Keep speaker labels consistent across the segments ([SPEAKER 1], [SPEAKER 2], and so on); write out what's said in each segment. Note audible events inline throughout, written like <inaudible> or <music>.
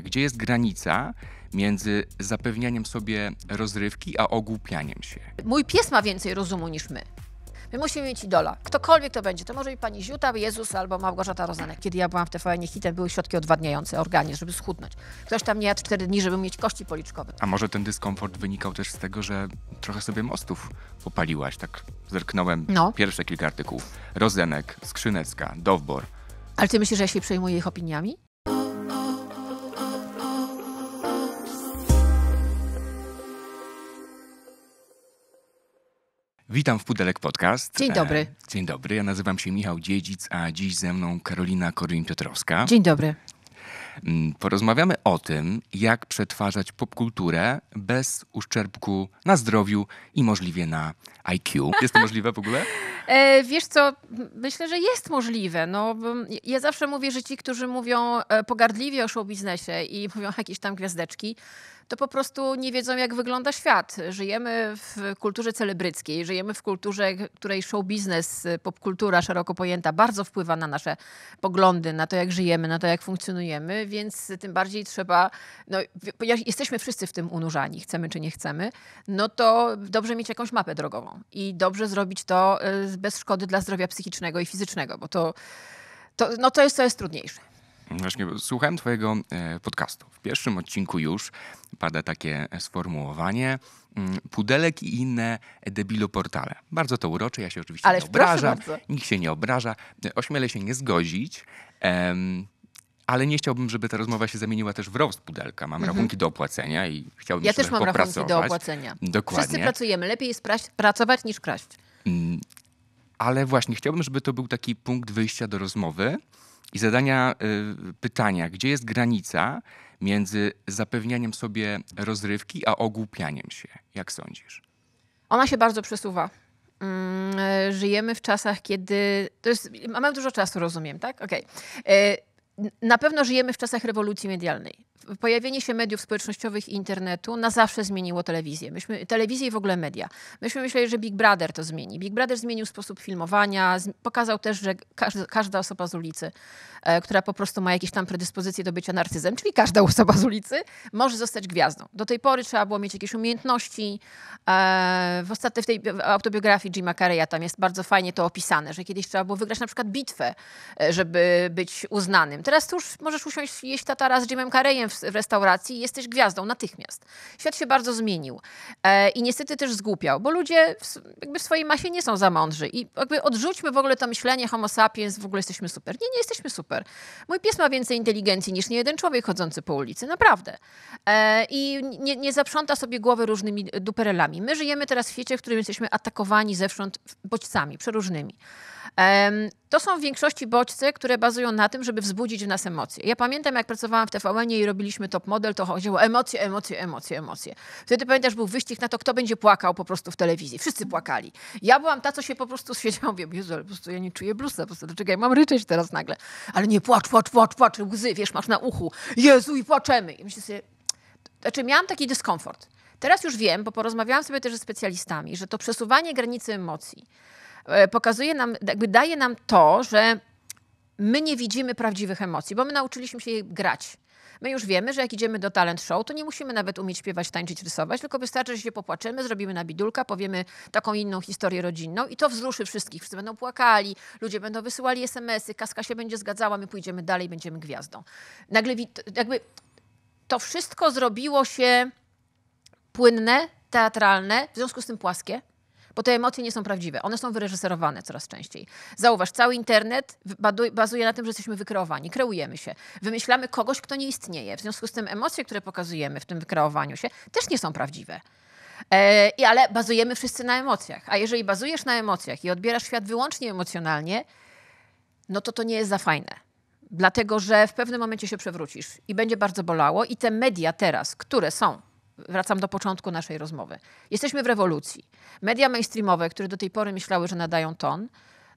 [SPEAKER 1] Tak, gdzie jest granica między zapewnianiem sobie rozrywki, a ogłupianiem się?
[SPEAKER 2] Mój pies ma więcej rozumu niż my. My musimy mieć idola. Ktokolwiek to będzie. To może i pani Ziuta, Jezus albo Małgorzata Rozanek. Kiedy ja byłam w TVN hitem, były środki odwadniające organie, żeby schudnąć. Ktoś tam nie jadł 4 dni, żeby mieć kości policzkowe.
[SPEAKER 1] A może ten dyskomfort wynikał też z tego, że trochę sobie mostów popaliłaś. Tak zerknąłem no. pierwsze kilka artykułów. Rozenek, Skrzynecka, Dowbor.
[SPEAKER 2] Ale ty myślisz, że ja się przejmuję ich opiniami?
[SPEAKER 1] Witam w Pudelek Podcast. Dzień e, dobry. Dzień dobry, ja nazywam się Michał Dziedzic, a dziś ze mną Karolina Koryń-Piotrowska. Dzień dobry. Mm, porozmawiamy o tym, jak przetwarzać popkulturę bez uszczerbku na zdrowiu i możliwie na IQ. <laughs> Jest to możliwe w ogóle?
[SPEAKER 2] E, wiesz co, myślę, że jest możliwe. No, ja zawsze mówię, że ci, którzy mówią e, pogardliwie o showbiznesie i <laughs> mówią jakieś tam gwiazdeczki, to po prostu nie wiedzą, jak wygląda świat. Żyjemy w kulturze celebryckiej, żyjemy w kulturze, której show biznes, y, popkultura szeroko pojęta bardzo wpływa na nasze poglądy, na to, jak żyjemy, na to, jak funkcjonujemy, więc tym bardziej trzeba, no, ponieważ jesteśmy wszyscy w tym unurzani, chcemy czy nie chcemy, no to dobrze mieć jakąś mapę drogową i dobrze zrobić to y, bez szkody dla zdrowia psychicznego i fizycznego, bo to, to, no to, jest, to jest trudniejsze.
[SPEAKER 1] Właśnie słuchałem Twojego e, podcastu. W pierwszym odcinku już pada takie sformułowanie mm, pudelek i inne debiloportale. Bardzo to urocze, ja się oczywiście Ależ nie obrażam. Nikt się nie obraża. Ośmielę się nie zgodzić. Um, ale nie chciałbym, żeby ta rozmowa się zamieniła też w rost pudelka. Mam mhm. rachunki do opłacenia i chciałbym Ja też mam popracować. rachunki do opłacenia. Dokładnie. Wszyscy pracujemy.
[SPEAKER 2] Lepiej jest pracować niż kraść. Mm,
[SPEAKER 1] ale właśnie chciałbym, żeby to był taki punkt wyjścia do rozmowy, i zadania y, pytania, gdzie jest granica między zapewnianiem sobie rozrywki, a ogłupianiem się, jak sądzisz?
[SPEAKER 2] Ona się bardzo przesuwa. Mm, y, żyjemy w czasach, kiedy. To jest, mamy dużo czasu, rozumiem, tak? Okej. Okay. Na pewno żyjemy w czasach rewolucji medialnej pojawienie się mediów społecznościowych i internetu na zawsze zmieniło telewizję. Myśmy, telewizję i w ogóle media. Myśmy myśleli, że Big Brother to zmieni. Big Brother zmienił sposób filmowania, pokazał też, że każda, każda osoba z ulicy, e, która po prostu ma jakieś tam predyspozycje do bycia narcyzem, czyli każda osoba z ulicy, może zostać gwiazdą. Do tej pory trzeba było mieć jakieś umiejętności. E, w ostatniej w tej autobiografii Jima Carreya tam jest bardzo fajnie to opisane, że kiedyś trzeba było wygrać na przykład bitwę, e, żeby być uznanym. Teraz już możesz usiąść jeść tatara z Jimem Carreyem w, restauracji, jesteś gwiazdą natychmiast. Świat się bardzo zmienił e, i niestety też zgłupiał, bo ludzie w, jakby w swojej masie nie są za mądrzy i jakby odrzućmy w ogóle to myślenie homo sapiens, w ogóle jesteśmy super. Nie, nie jesteśmy super. Mój pies ma więcej inteligencji niż niejeden człowiek chodzący po ulicy, naprawdę. E, I nie, nie zaprząta sobie głowy różnymi duperelami. My żyjemy teraz w świecie, w którym jesteśmy atakowani zewsząd bodźcami przeróżnymi. To są w większości bodźce, które bazują na tym, żeby wzbudzić w nas emocje. Ja pamiętam, jak pracowałam w TVN i robiliśmy top model, to chodziło emocje, emocje, emocje, emocje. Wtedy pamiętasz, był wyścig na to, kto będzie płakał po prostu w telewizji. Wszyscy płakali. Ja byłam ta, co się po prostu siedziałam, wiem, Jezu, ale po prostu ja nie czuję blusa, po prostu dlaczego ja mam ryczeć teraz nagle? Ale nie, płacz, płacz, płacz, płacz, łzy, wiesz, masz na uchu. Jezu, i płaczemy. I myślę sobie, znaczy miałam taki dyskomfort. Teraz już wiem, bo porozmawiałam sobie też ze specjalistami, że to przesuwanie granicy emocji, E, pokazuje nam, jakby daje nam to, że my nie widzimy prawdziwych emocji, bo my nauczyliśmy się je grać. My już wiemy, że jak idziemy do talent show, to nie musimy nawet umieć śpiewać, tańczyć, rysować, tylko wystarczy, że się popłaczymy, zrobimy na bidulka, powiemy taką inną historię rodzinną i to wzruszy wszystkich. Wszyscy będą płakali, ludzie będą wysyłali smsy, kaska się będzie zgadzała, my pójdziemy dalej, będziemy gwiazdą. Nagle jakby to wszystko zrobiło się płynne, teatralne, w związku z tym płaskie bo te emocje nie są prawdziwe. One są wyreżyserowane coraz częściej. Zauważ, cały internet bazuje na tym, że jesteśmy wykreowani, kreujemy się. Wymyślamy kogoś, kto nie istnieje. W związku z tym emocje, które pokazujemy w tym wykreowaniu się, też nie są prawdziwe. E, ale bazujemy wszyscy na emocjach. A jeżeli bazujesz na emocjach i odbierasz świat wyłącznie emocjonalnie, no to to nie jest za fajne dlatego że w pewnym momencie się przewrócisz i będzie bardzo bolało. I te media teraz, które są wracam do początku naszej rozmowy. Jesteśmy w rewolucji. Media mainstreamowe, które do tej pory myślały, że nadają ton,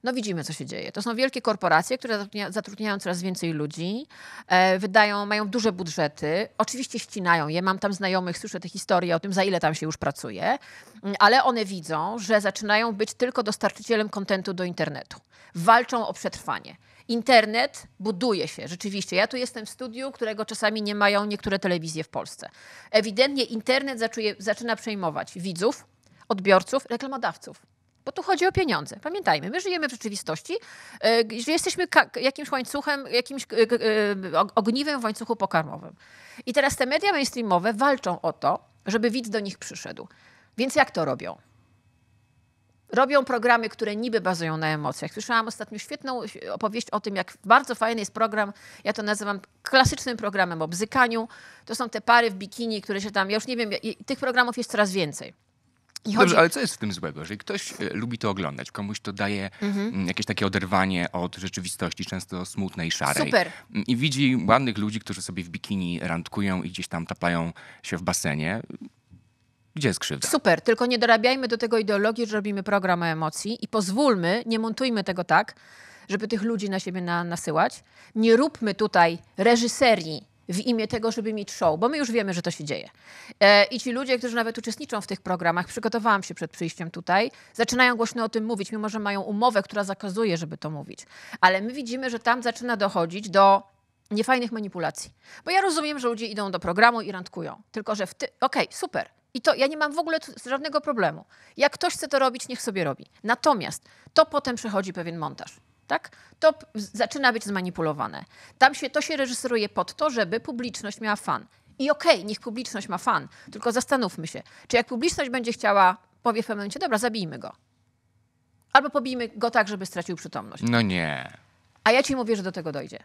[SPEAKER 2] no widzimy, co się dzieje. To są wielkie korporacje, które zatrudniają coraz więcej ludzi, e, wydają, mają duże budżety, oczywiście ścinają je. Mam tam znajomych, słyszę te historie o tym, za ile tam się już pracuje, mm, ale one widzą, że zaczynają być tylko dostarczycielem kontentu do internetu. Walczą o przetrwanie. Internet buduje się, rzeczywiście. Ja tu jestem w studiu, którego czasami nie mają niektóre telewizje w Polsce. Ewidentnie internet zaczuje, zaczyna przejmować widzów, odbiorców, reklamodawców. Bo tu chodzi o pieniądze. Pamiętajmy, my żyjemy w rzeczywistości, e, że jesteśmy jakimś łańcuchem, jakimś e, e, ogniwem w łańcuchu pokarmowym. I teraz te media mainstreamowe walczą o to, żeby widz do nich przyszedł. Więc jak to robią? robią programy, które niby bazują na emocjach. Słyszałam ostatnio świetną opowieść o tym, jak bardzo fajny jest program, ja to nazywam klasycznym programem o bzykaniu. To są te pary w bikini, które się tam, ja już nie wiem, tych programów jest coraz więcej. Chodzi... Dobrze, ale
[SPEAKER 1] co jest w tym złego? Jeżeli ktoś e, lubi to oglądać, komuś to daje mhm. Mm, jakieś takie oderwanie od rzeczywistości, często smutnej, szarej. Super. Mm, I widzi ładnych ludzi, którzy sobie w bikini randkują i gdzieś tam tapają się w basenie, gdzie jest krzywda.
[SPEAKER 2] Super, tylko nie dorabiajmy do tego ideologii, że robimy program o emocji i pozwólmy, nie montujmy tego tak, żeby tych ludzi na siebie na, nasyłać. Nie róbmy tutaj reżyserii w imię tego, żeby mieć show, bo my już wiemy, że to się dzieje. E, I ci ludzie, którzy nawet uczestniczą w tych programach, przygotowałam się przed przyjściem tutaj, zaczynają głośno o tym mówić, mimo że mają umowę, która zakazuje, żeby to mówić. Ale my widzimy, że tam zaczyna dochodzić do niefajnych manipulacji. Bo ja rozumiem, że ludzie idą do programu i randkują. Tylko, że w ty... Okej, okay, super. I to ja nie mam w ogóle żadnego problemu. Jak ktoś chce to robić, niech sobie robi. Natomiast to potem przechodzi pewien montaż. Tak? To zaczyna być zmanipulowane. Tam się to się reżyseruje pod to, żeby publiczność miała fan. I okej, okay, niech publiczność ma fan, tylko zastanówmy się, czy jak publiczność będzie chciała, powie w pewnym momencie, dobra, zabijmy go. Albo pobijmy go tak, żeby stracił przytomność.
[SPEAKER 1] No nie.
[SPEAKER 2] A ja ci mówię, że do tego dojdzie.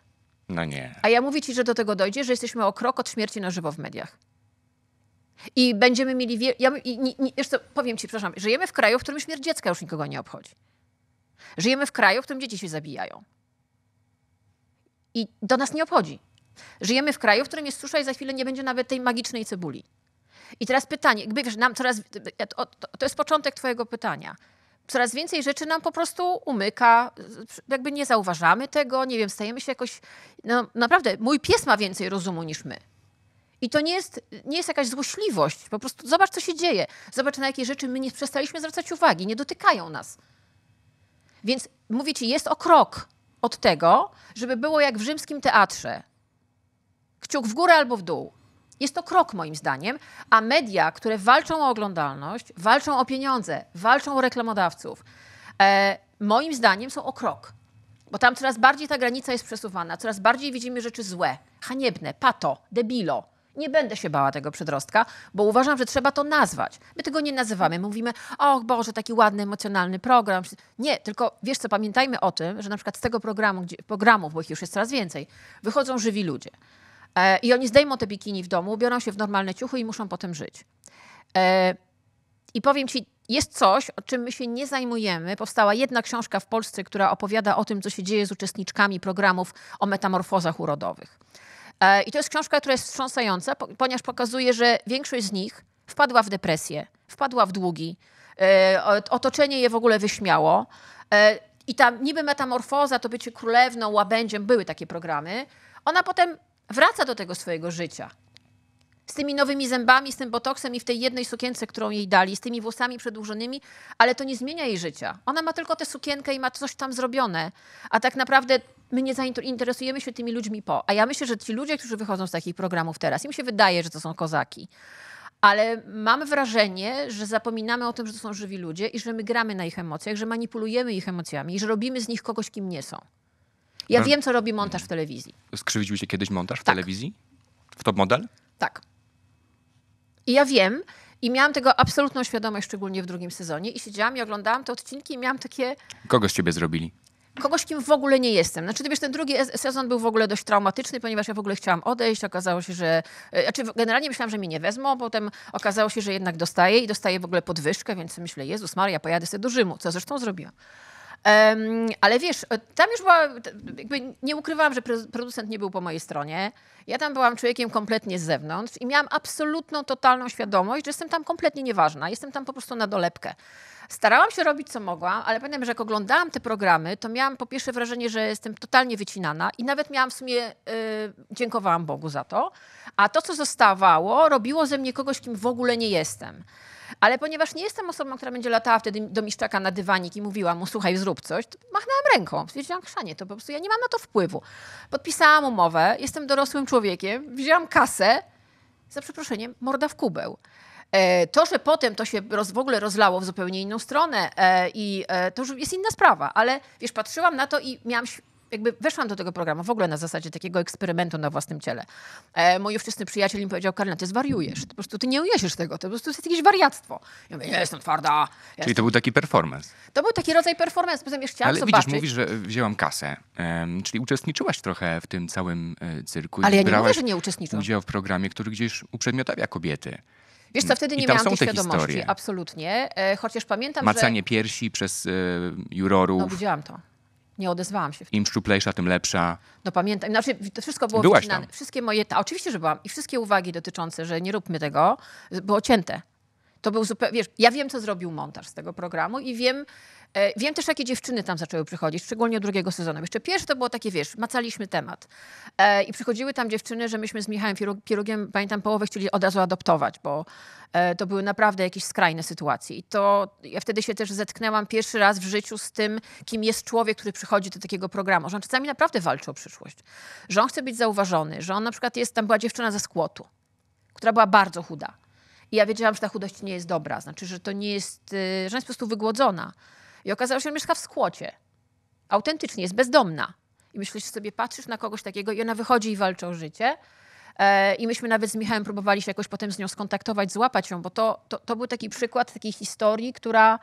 [SPEAKER 2] No nie. A ja mówię ci, że do tego dojdzie, że jesteśmy o krok od śmierci na żywo w mediach. I będziemy mieli. Wie... Ja, i, nie, jeszcze powiem ci, przepraszam, żyjemy w kraju, w którym śmierć dziecka już nikogo nie obchodzi. Żyjemy w kraju, w którym dzieci się zabijają. I do nas nie obchodzi. Żyjemy w kraju, w którym jest susza i za chwilę nie będzie nawet tej magicznej cebuli. I teraz pytanie, jakby wiesz, nam coraz, to, to jest początek twojego pytania. Coraz więcej rzeczy nam po prostu umyka, jakby nie zauważamy tego, nie wiem, stajemy się jakoś, no naprawdę, mój pies ma więcej rozumu niż my. I to nie jest, nie jest jakaś złośliwość. Po prostu zobacz, co się dzieje. Zobacz, na jakie rzeczy my nie przestaliśmy zwracać uwagi, nie dotykają nas. Więc mówię ci, jest o krok od tego, żeby było jak w rzymskim teatrze. Kciuk w górę albo w dół. Jest to krok moim zdaniem, a media, które walczą o oglądalność, walczą o pieniądze, walczą o reklamodawców, e, moim zdaniem są o krok. Bo tam coraz bardziej ta granica jest przesuwana, coraz bardziej widzimy rzeczy złe, haniebne, pato, debilo. Nie będę się bała tego przedrostka, bo uważam, że trzeba to nazwać. My tego nie nazywamy. mówimy, och Boże, taki ładny, emocjonalny program. Nie, tylko wiesz co, pamiętajmy o tym, że na przykład z tego programu, gdzie, programów, bo ich już jest coraz więcej, wychodzą żywi ludzie. E, I oni zdejmą te bikini w domu, biorą się w normalne ciuchy i muszą potem żyć. E, I powiem ci, jest coś, o czym my się nie zajmujemy. Powstała jedna książka w Polsce, która opowiada o tym, co się dzieje z uczestniczkami programów o metamorfozach urodowych. E, I to jest książka, która jest wstrząsająca, ponieważ pokazuje, że większość z nich wpadła w depresję, wpadła w długi, e, otoczenie je w ogóle wyśmiało. E, I ta niby metamorfoza, to bycie królewną, łabędziem, były takie programy. Ona potem wraca do tego swojego życia. Z tymi nowymi zębami, z tym botoksem i w tej jednej sukience, którą jej dali, z tymi włosami przedłużonymi, ale to nie zmienia jej życia. Ona ma tylko tę sukienkę i ma coś tam zrobione. A tak naprawdę my nie interesujemy się tymi ludźmi po. A ja myślę, że ci ludzie, którzy wychodzą z takich programów teraz, im się wydaje, że to są kozaki. Ale mam wrażenie, że zapominamy o tym, że to są żywi ludzie i że my gramy na ich emocjach, że manipulujemy ich emocjami i że robimy z nich kogoś, kim nie są. Ja hmm. wiem, co robi montaż w telewizji.
[SPEAKER 1] Skrzywidził się kiedyś montaż w tak. telewizji? W top model?
[SPEAKER 2] Tak. I ja wiem, i miałam tego absolutną świadomość, szczególnie w drugim sezonie. I siedziałam i oglądałam te odcinki i miałam takie...
[SPEAKER 1] Kogo z ciebie zrobili?
[SPEAKER 2] kogoś, kim w ogóle nie jestem. Znaczy, ty wiesz, ten drugi sezon był w ogóle dość traumatyczny, ponieważ ja w ogóle chciałam odejść, okazało się, że... E, znaczy, generalnie myślałam, że mnie nie wezmą, potem okazało się, że jednak dostaję i dostaję w ogóle podwyżkę, więc myślę, Jezus Maria, pojadę sobie do Rzymu, co zresztą zrobiłam. Um, ale wiesz, e, tam już była, nie ukrywałam, że producent nie był po mojej stronie. Ja tam byłam człowiekiem kompletnie z zewnątrz i miałam absolutną, totalną świadomość, że jestem tam kompletnie nieważna. Jestem tam po prostu na dolepkę. Starałam się robić, co mogłam, ale pamiętam, że jak oglądałam te programy, to miałam po pierwsze wrażenie, że jestem totalnie wycinana i nawet miałam w sumie, yy, dziękowałam Bogu za to, a to, co zostawało, robiło ze mnie kogoś, kim w ogóle nie jestem. Ale ponieważ nie jestem osobą, która będzie latała wtedy do mistrzaka na dywanik i mówiła mu, słuchaj, zrób coś, to machnęłam ręką. Stwierdziłam, krzanie, to po prostu ja nie mam na to wpływu. Podpisałam umowę, jestem dorosłym człowiekiem, wzięłam kasę, za przeproszeniem, morda w kubeł. E, to, że potem to się roz, w ogóle rozlało w zupełnie inną stronę e, i e, to już jest inna sprawa, ale wiesz, patrzyłam na to i miałam jakby weszłam do tego programu w ogóle na zasadzie takiego eksperymentu na własnym ciele. E, mój ówczesny przyjaciel mi powiedział, Karolina, ty zwariujesz, ty po prostu ty nie uniesiesz tego, to po prostu jest jakieś wariactwo. Ja mówię, nie, jestem twarda. Jestem. Czyli to był
[SPEAKER 1] taki performance.
[SPEAKER 2] To był taki rodzaj performance, potem jeszcze chciałam Ale zobaczyć. widzisz, mówisz,
[SPEAKER 1] że wzięłam kasę, um, czyli uczestniczyłaś trochę w tym całym e, cyrku. Ale ja nie mówię, że nie uczestniczyłam. udział w programie, który gdzieś uprzedmiotawia kobiety. Wiesz co, wtedy nie miałam tej świadomości, historie.
[SPEAKER 2] absolutnie. E, chociaż pamiętam, Macanie że...
[SPEAKER 1] piersi przez e, jurorów. No
[SPEAKER 2] widziałam to. Nie odezwałam się. Im
[SPEAKER 1] szczuplejsza, tym lepsza.
[SPEAKER 2] No pamiętam, znaczy to wszystko było Byłaś wycinane. Tam. Wszystkie moje, ta, oczywiście, że byłam. I wszystkie uwagi dotyczące, że nie róbmy tego, było cięte. To był zupełnie, wiesz, ja wiem, co zrobił montaż z tego programu i wiem, E, wiem też, jakie dziewczyny tam zaczęły przychodzić, szczególnie od drugiego sezonu. Jeszcze pierwszy to było takie, wiesz, macaliśmy temat. E, I przychodziły tam dziewczyny, że myśmy z Michałem Pierugiem, pamiętam, połowę chcieli od razu adoptować, bo e, to były naprawdę jakieś skrajne sytuacje. I to ja wtedy się też zetknęłam pierwszy raz w życiu z tym, kim jest człowiek, który przychodzi do takiego programu. Że on czasami naprawdę walczy o przyszłość. Że on chce być zauważony, że on na przykład jest, tam była dziewczyna ze skłotu, która była bardzo chuda. I ja wiedziałam, że ta chudość nie jest dobra, znaczy, że to nie jest, y, że ona jest po prostu wygłodzona i okazało się, że mieszka w skłocie. Autentycznie, jest bezdomna. I myślisz sobie, patrzysz na kogoś takiego i ona wychodzi i walczy o życie. E, I myśmy nawet z Michałem próbowali się jakoś potem z nią skontaktować, złapać ją, bo to, to, to był taki przykład takiej historii, która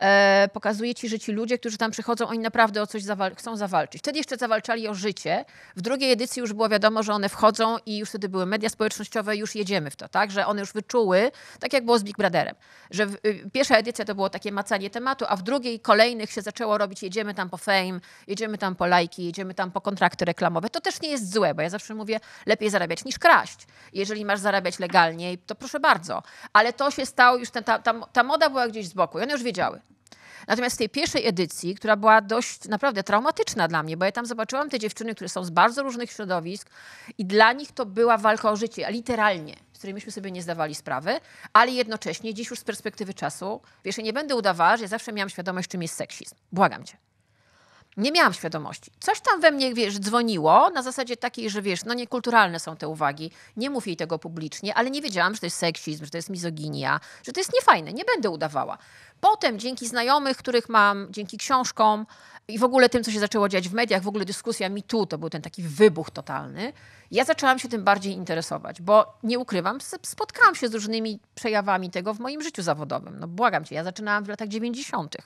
[SPEAKER 2] e, pokazuje ci, że ci ludzie, którzy tam przychodzą, oni naprawdę o coś zawal chcą zawalczyć. Wtedy jeszcze zawalczali o życie. W drugiej edycji już było wiadomo, że one wchodzą i już wtedy były media społecznościowe, już jedziemy w to, tak? Że one już wyczuły, tak jak było z Big Brotherem, że w, y, pierwsza edycja to było takie macanie tematu, a w drugiej kolejnych się zaczęło robić jedziemy tam po fame, jedziemy tam po lajki, jedziemy tam po kontrakty reklamowe. To też nie jest złe, bo ja zawsze mówię, lepiej zarabiać niż kraść. Jeżeli masz zarabiać legalnie, to proszę bardzo. Ale to się stało już, ten, ta, ta, ta moda była gdzieś z boku i one już wiedziały. Natomiast w tej pierwszej edycji, która była dość naprawdę traumatyczna dla mnie, bo ja tam zobaczyłam te dziewczyny, które są z bardzo różnych środowisk i dla nich to była walka o życie, literalnie z której myśmy sobie nie zdawali sprawy, ale jednocześnie dziś już z perspektywy czasu, wiesz, ja nie będę udawała, że ja zawsze miałam świadomość, czym jest seksizm. Błagam cię. Nie miałam świadomości. Coś tam we mnie, wiesz, dzwoniło na zasadzie takiej, że wiesz, no niekulturalne są te uwagi, nie mów jej tego publicznie, ale nie wiedziałam, że to jest seksizm, że to jest mizoginia, że to jest niefajne, nie będę udawała. Potem dzięki znajomych, których mam, dzięki książkom i w ogóle tym, co się zaczęło dziać w mediach, w ogóle dyskusja mi tu, to był ten taki wybuch totalny, ja zaczęłam się tym bardziej interesować, bo nie ukrywam, spotkałam się z różnymi przejawami tego w moim życiu zawodowym. No błagam cię, ja zaczynałam w latach 90.,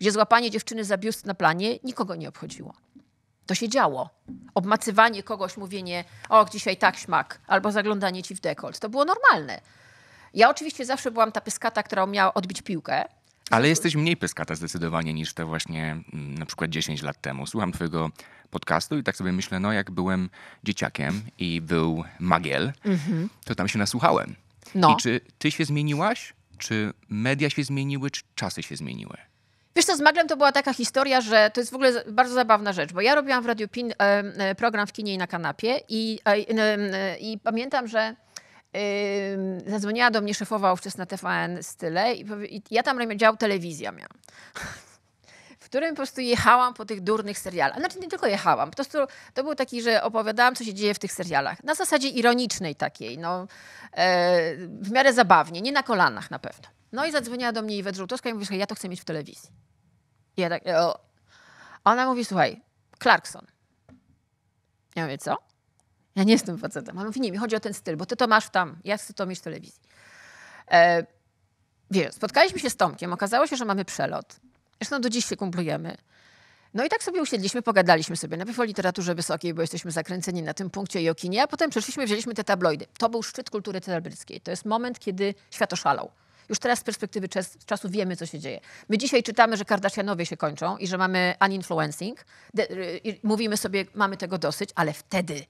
[SPEAKER 2] gdzie złapanie dziewczyny za biust na planie nikogo nie obchodziło. To się działo. Obmacywanie kogoś, mówienie, o, dzisiaj tak śmak, albo zaglądanie ci w dekolt. To było normalne. Ja oczywiście zawsze byłam ta pyskata, która umiała odbić piłkę,
[SPEAKER 1] ale jesteś mniej pyskata zdecydowanie niż te właśnie mm, na przykład 10 lat temu. Słucham twojego podcastu i tak sobie myślę, no jak byłem dzieciakiem i był Magiel, mm-hmm. to tam się nasłuchałem. No. I czy ty się zmieniłaś? Czy media się zmieniły? Czy czasy się zmieniły?
[SPEAKER 2] Wiesz co, z Maglem to była taka historia, że to jest w ogóle bardzo zabawna rzecz, bo ja robiłam w Radiu PIN program w kinie i na kanapie i, e, i pamiętam, że Yy, zadzwoniła do mnie szefowa ówczesna TVN Style i, powie, i ja tam dział telewizja miałam. w którym po prostu jechałam po tych durnych serialach. Znaczy nie tylko jechałam, po prostu to był taki, że opowiadałam, co się dzieje w tych serialach. Na zasadzie ironicznej takiej, no, yy, w miarę zabawnie, nie na kolanach na pewno. No i zadzwoniła do mnie Iwet Żółtowska i mówi, ja to chcę mieć w telewizji. I ja tak, o. Ona mówi, słuchaj, Clarkson. Ja mówię, co? Ja nie jestem facetem, ale mówi, nie, mi chodzi o ten styl, bo ty to masz tam, ja chcę to mieć w telewizji. E, wiesz, spotkaliśmy się z Tomkiem, okazało się, że mamy przelot. Zresztą do dziś się kumplujemy. No i tak sobie usiedliśmy, pogadaliśmy sobie najpierw o literaturze wysokiej, bo jesteśmy zakręceni na tym punkcie i o kinie, a potem przeszliśmy, wzięliśmy te tabloidy. To był szczyt kultury celebryckiej. To jest moment, kiedy świat oszalał. Już teraz z perspektywy czas, czasu wiemy, co się dzieje. My dzisiaj czytamy, że Kardashianowie się kończą i że mamy uninfluencing. De, y, i mówimy sobie, mamy tego dosyć, ale wtedy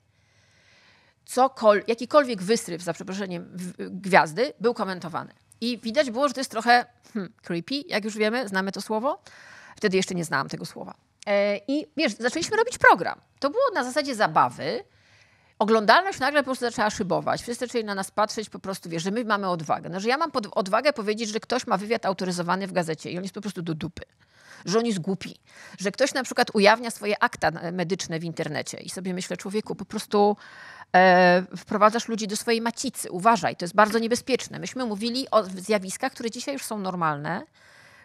[SPEAKER 2] cokol, jakikolwiek wystryw, za przeproszeniem, gwiazdy był komentowany. I widać było, że to jest trochę hmm, creepy, jak już wiemy, znamy to słowo. Wtedy jeszcze nie znałam tego słowa. E, I wiesz, zaczęliśmy robić program. To było na zasadzie zabawy. Oglądalność nagle po prostu zaczęła szybować. Wszyscy zaczęli na nas patrzeć, po prostu wiesz, że my mamy odwagę. No, że ja mam pod, odwagę powiedzieć, że ktoś ma wywiad autoryzowany w gazecie i on jest po prostu do dupy że on jest głupi. Że ktoś na przykład ujawnia swoje akta e, medyczne w internecie i sobie myślę, człowieku, po prostu e, wprowadzasz ludzi do swojej macicy. Uważaj, to jest bardzo niebezpieczne. Myśmy mówili o zjawiskach, które dzisiaj już są normalne,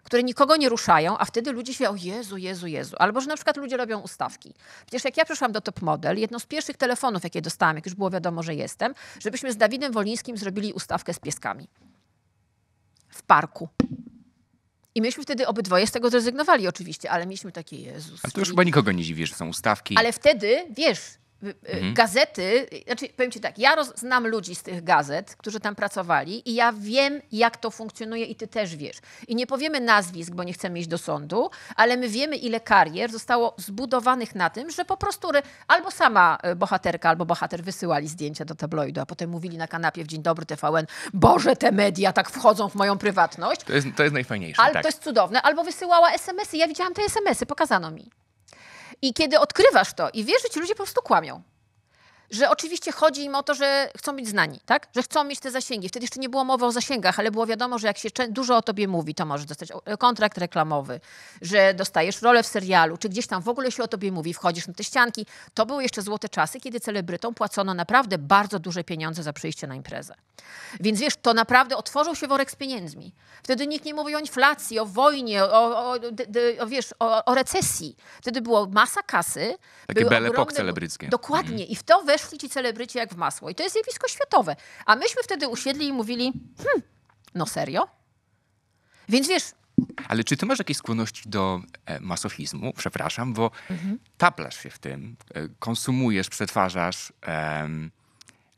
[SPEAKER 2] które nikogo nie ruszają, a wtedy ludzie się o Jezu, Jezu, Jezu. Albo że na przykład ludzie robią ustawki. Przecież jak ja przyszłam do Top Model, jedno z pierwszych telefonów, jakie dostałam, jak już było wiadomo, że jestem, żebyśmy z Dawidem Wolińskim zrobili ustawkę z pieskami. W parku. I myśmy wtedy obydwoje z tego zrezygnowali oczywiście, ale mieliśmy takie Jezus. Ale to już chyba
[SPEAKER 1] nikogo nie dziwi, że są ustawki. Ale
[SPEAKER 2] wtedy, wiesz, Y, y, mhm. Gazety, y, znaczy powiem ci tak, ja roz, znam ludzi z tych gazet, którzy tam pracowali i ja wiem, jak to funkcjonuje i ty też wiesz. I nie powiemy nazwisk, bo nie chcemy iść do sądu, ale my wiemy, ile karier zostało zbudowanych na tym, że po prostu albo sama bohaterka, albo bohater wysyłali zdjęcia do tabloidu, a potem mówili na kanapie w Dzień Dobry TVN, Boże, te media tak wchodzą w moją prywatność.
[SPEAKER 1] To jest, to jest najfajniejsze. Ale tak. to jest
[SPEAKER 2] cudowne. Albo wysyłała SMS-y. Ja widziałam te SMS-y, pokazano mi. I kiedy odkrywasz to i wiesz, że ci ludzie po prostu kłamią, że oczywiście chodzi im o to, że chcą być znani, tak? Że chcą mieć te zasięgi. Wtedy jeszcze nie było mowy o zasięgach, ale było wiadomo, że jak się dużo o tobie mówi, to możesz dostać e, kontrakt reklamowy, że dostajesz rolę w serialu, czy gdzieś tam w ogóle się o tobie mówi, wchodzisz na te ścianki. To były jeszcze złote czasy, kiedy celebrytom płacono naprawdę bardzo duże pieniądze za przyjście na imprezę. Więc wiesz, to naprawdę otworzył się worek z pieniędzmi. Wtedy nikt nie mówił o inflacji, o wojnie, o, o, o wiesz, o, o, recesji. Wtedy było masa kasy. Takie belepok ogromne... celebryckie. Dokładnie. Mm. I w to we weszli ci celebryci jak w masło. I to jest zjawisko światowe. A myśmy wtedy usiedli i mówili, hm, no serio? Więc wiesz...
[SPEAKER 1] Ale czy ty masz jakieś skłonności do e, masochizmu? Przepraszam, bo mhm. taplasz się w tym, e, konsumujesz, przetwarzasz...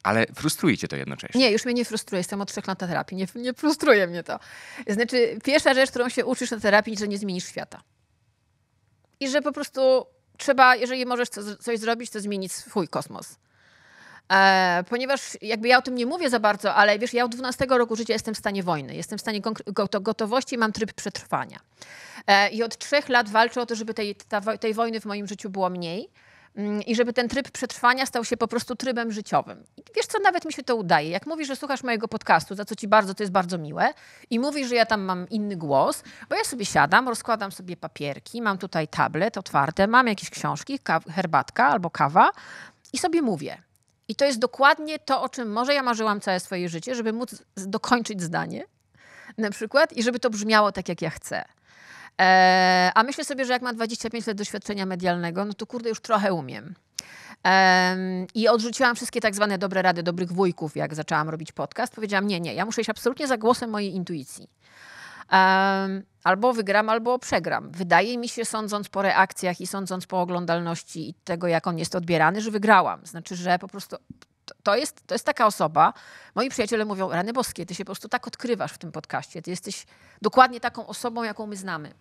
[SPEAKER 1] ale frustruje cię to jednocześnie.
[SPEAKER 2] Nie, już mnie nie frustruje. Jestem od trzech lat na terapii. Nie, nie frustruje mnie to. Znaczy, pierwsza rzecz, którą się uczysz na terapii, że nie zmienisz świata. I że po prostu trzeba, jeżeli możesz coś zrobić, to zmienić swój kosmos. E, ponieważ jakby ja o tym nie mówię za bardzo, ale wiesz, ja od 12 roku życia jestem w stanie wojny, jestem w stanie gotowości i mam tryb przetrwania. E, I od trzech lat walczę o to, żeby tej, ta, tej wojny w moim życiu było mniej mm, i żeby ten tryb przetrwania stał się po prostu trybem życiowym. I wiesz co, nawet mi się to udaje. Jak mówisz, że słuchasz mojego podcastu, za co ci bardzo, to jest bardzo miłe i mówisz, że ja tam mam inny głos, bo ja sobie siadam, rozkładam sobie papierki, mam tutaj tablet otwarte, mam jakieś książki, herbatka albo kawa i sobie mówię. I to jest dokładnie to, o czym może ja marzyłam całe swoje życie, żeby móc dokończyć zdanie na przykład i żeby to brzmiało tak, jak ja chcę. Eee, a myślę sobie, że jak mam 25 lat doświadczenia medialnego, no to kurde, już trochę umiem. I odrzuciłam wszystkie tak zwane dobre rady dobrych wujków, jak zaczęłam robić podcast. Powiedziałam, nie, nie, ja muszę iść absolutnie za głosem mojej intuicji albo wygram, albo przegram. Wydaje mi się, sądząc po reakcjach i sądząc po oglądalności i tego, jak on jest odbierany, że wygrałam. Znaczy, że po prostu to jest, to jest taka osoba. Moi przyjaciele mówią, rany boskie, ty się po prostu tak odkrywasz w tym podcaście. Ty jesteś dokładnie taką osobą, jaką my znamy.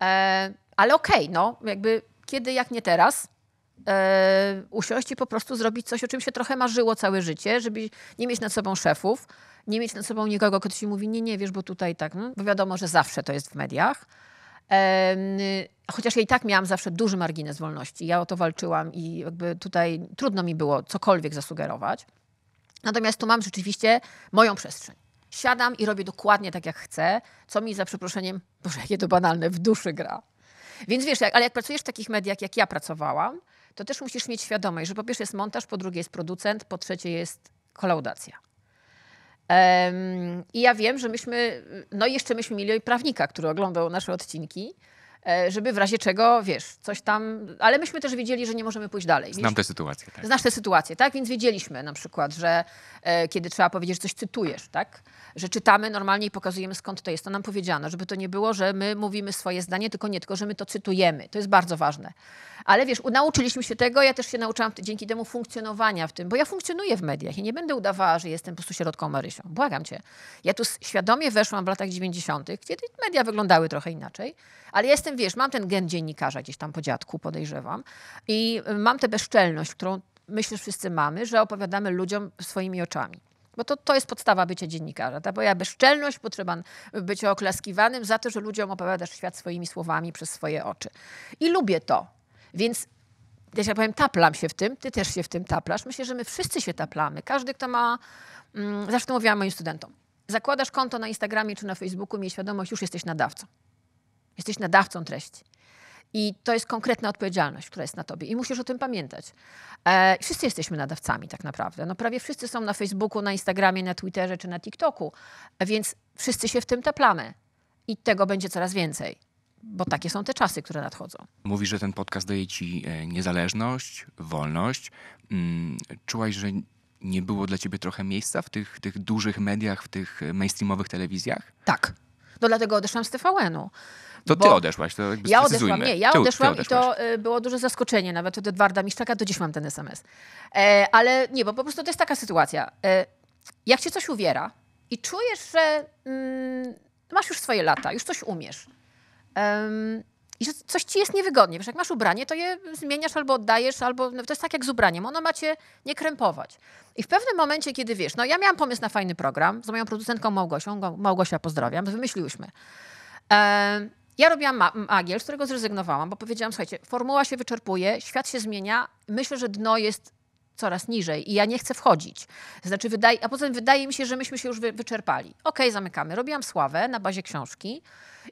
[SPEAKER 2] E, ale okej, okay, no jakby kiedy, jak nie teraz – e, usiąść i po prostu zrobić coś, o czym się trochę marzyło całe życie, żeby nie mieć nad sobą szefów, nie mieć nad sobą nikogo, kto ci mówi, nie, nie, wiesz, bo tutaj tak, no, bo wiadomo, że zawsze to jest w mediach. E, chociaż ja i tak miałam zawsze duży margines wolności. Ja o to walczyłam i jakby tutaj trudno mi było cokolwiek zasugerować. Natomiast tu mam rzeczywiście moją przestrzeń. Siadam i robię dokładnie tak, jak chcę, co mi za przeproszeniem, boże, jakie to banalne, w duszy gra. Więc wiesz, jak, ale jak pracujesz w takich mediach, jak ja pracowałam, to też musisz mieć świadomość, że po pierwsze jest montaż, po drugie jest producent, po trzecie jest kolaudacja. Um, I ja wiem, że myśmy, no i jeszcze myśmy mieli prawnika, który oglądał nasze odcinki E, żeby w razie czego, wiesz, coś tam... Ale myśmy też wiedzieli, że nie możemy pójść dalej. Znam tę sytuację, tak. Znasz tę sytuację, tak? Więc wiedzieliśmy na przykład, że e, kiedy trzeba powiedzieć, że coś cytujesz, tak? Że czytamy normalnie i pokazujemy skąd to jest. To nam powiedziano, żeby to nie było, że my mówimy swoje zdanie, tylko nie, tylko że my to cytujemy. To jest bardzo ważne. Ale wiesz, nauczyliśmy się tego, ja też się nauczyłam dzięki temu funkcjonowania w tym, bo ja funkcjonuję w mediach i nie będę udawała, że jestem po prostu środką Marysią. Błagam cię. Ja tu świadomie weszłam w latach 90., kiedy media wyglądały trochę inaczej ale jestem, wiesz, mam ten gen dziennikarza gdzieś tam po dziadku, podejrzewam. I mam tę bezczelność, którą myślę, że wszyscy mamy, że opowiadamy ludziom swoimi oczami. Bo to, to jest podstawa bycia dziennikarza. Ta moja bezczelność, potrzeba bycia oklaskiwanym za to, że ludziom opowiadasz świat swoimi słowami przez swoje oczy. I lubię to. Więc ja się powiem, taplam się w tym, ty też się w tym taplasz. Myślę, że my wszyscy się taplamy. Każdy, kto ma. Mm, zawsze to mówiłam moim studentom. Zakładasz konto na Instagramie czy na Facebooku, miej świadomość, już jesteś nadawcą. Jesteś nadawcą treści. I to jest konkretna odpowiedzialność, która jest na tobie. I musisz o tym pamiętać. E, wszyscy jesteśmy nadawcami tak naprawdę. No, prawie wszyscy są na Facebooku, na Instagramie, na Twitterze czy na TikToku. Więc wszyscy się w tym taplamy. I tego będzie coraz więcej. Bo takie są te czasy, które nadchodzą.
[SPEAKER 1] Mówisz, że ten podcast daje ci e, niezależność, wolność. Mm, czułaś, że nie było dla ciebie trochę miejsca w tych, tych dużych mediach, w tych e, mainstreamowych telewizjach? Tak.
[SPEAKER 2] No dlatego odeszłam z TVN-u. To ty odeszłaś,
[SPEAKER 1] to jakby Ja odeszłam, nie, ja odeszłam i to
[SPEAKER 2] y, było duże zaskoczenie nawet od Edwarda Miszczaka, do dziś mam ten SMS. E, ale nie, bo po prostu to jest taka sytuacja. E, jak cię coś uwiera i czujesz, że mm, masz już swoje lata, już coś umiesz, um, i że coś ci jest niewygodnie. Wiesz, jak masz ubranie, to je zmieniasz albo oddajesz, albo no, to jest tak jak z ubraniem. Ono macie nie krępować. I w pewnym momencie, kiedy wiesz, no ja miałam pomysł na fajny program z moją producentką Małgosią, Małgosia pozdrawiam, wymyśliłyśmy. ja robiłam ma z którego zrezygnowałam, bo powiedziałam, słuchajcie, formuła się wyczerpuje, świat się zmienia, myślę, że dno jest coraz niżej i ja nie chcę wchodzić. Znaczy wydaje, a potem wydaje mi się, że myśmy się już wy, wyczerpali. Okej, okay, zamykamy. Robiłam sławę na bazie książki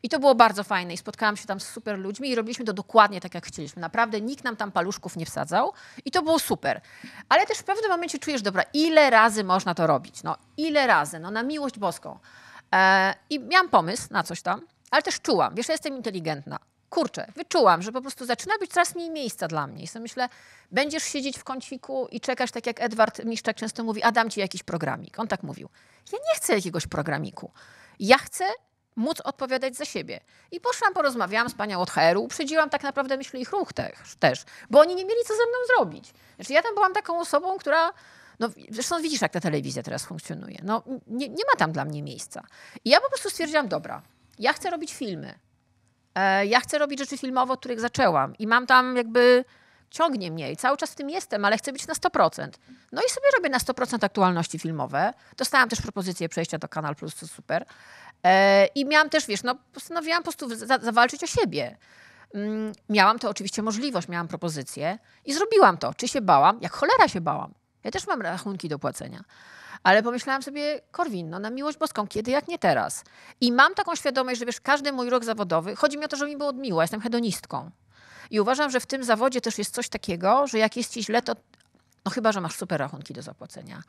[SPEAKER 2] i to było bardzo fajne i spotkałam się tam z super ludźmi i robiliśmy to dokładnie tak, jak chcieliśmy. Naprawdę nikt nam tam paluszków nie wsadzał i to było super. Ale też w pewnym momencie czujesz, dobra, ile razy można to robić? No, ile razy? No, na miłość boską. E, I miałam pomysł na coś tam, ale też czułam, wiesz, ja jestem inteligentna kurczę, wyczułam, że po prostu zaczyna być coraz mniej miejsca dla mnie. I sobie myślę, będziesz siedzieć w kąciku i czekać, tak jak Edward Miszczak często mówi, a dam ci jakiś programik. On tak mówił. Ja nie chcę jakiegoś programiku. Ja chcę móc odpowiadać za siebie. I poszłam, porozmawiałam z panią od HR-u, uprzedziłam tak naprawdę, myślę, ich ruch też, też, bo oni nie mieli co ze mną zrobić. Znaczy ja tam byłam taką osobą, która... No, zresztą widzisz, jak ta telewizja teraz funkcjonuje. No, nie, nie ma tam dla mnie miejsca. I ja po prostu stwierdziłam, dobra, ja chcę robić filmy. E, ja chcę robić rzeczy filmowe, od których zaczęłam i mam tam jakby ciągnie mnie i cały czas w tym jestem, ale chcę być na 100%. No i sobie robię na 100% aktualności filmowe. Dostałam też propozycję przejścia do Kanal Plus, super. E, I miałam też, wiesz, no postanowiłam po prostu za zawalczyć o siebie. Mm, miałam to oczywiście możliwość, miałam propozycję i zrobiłam to. Czy się bałam? Jak cholera się bałam. Ja też mam rachunki do płacenia. Ale pomyślałam sobie, Korwin, no na miłość boską, kiedy jak nie teraz? I mam taką świadomość, że wiesz, każdy mój rok zawodowy, chodzi mi o to, żeby mi było miła, jestem hedonistką. I uważam, że w tym zawodzie też jest coś takiego, że jak jest ci źle, to no chyba, że masz super rachunki do zapłacenia.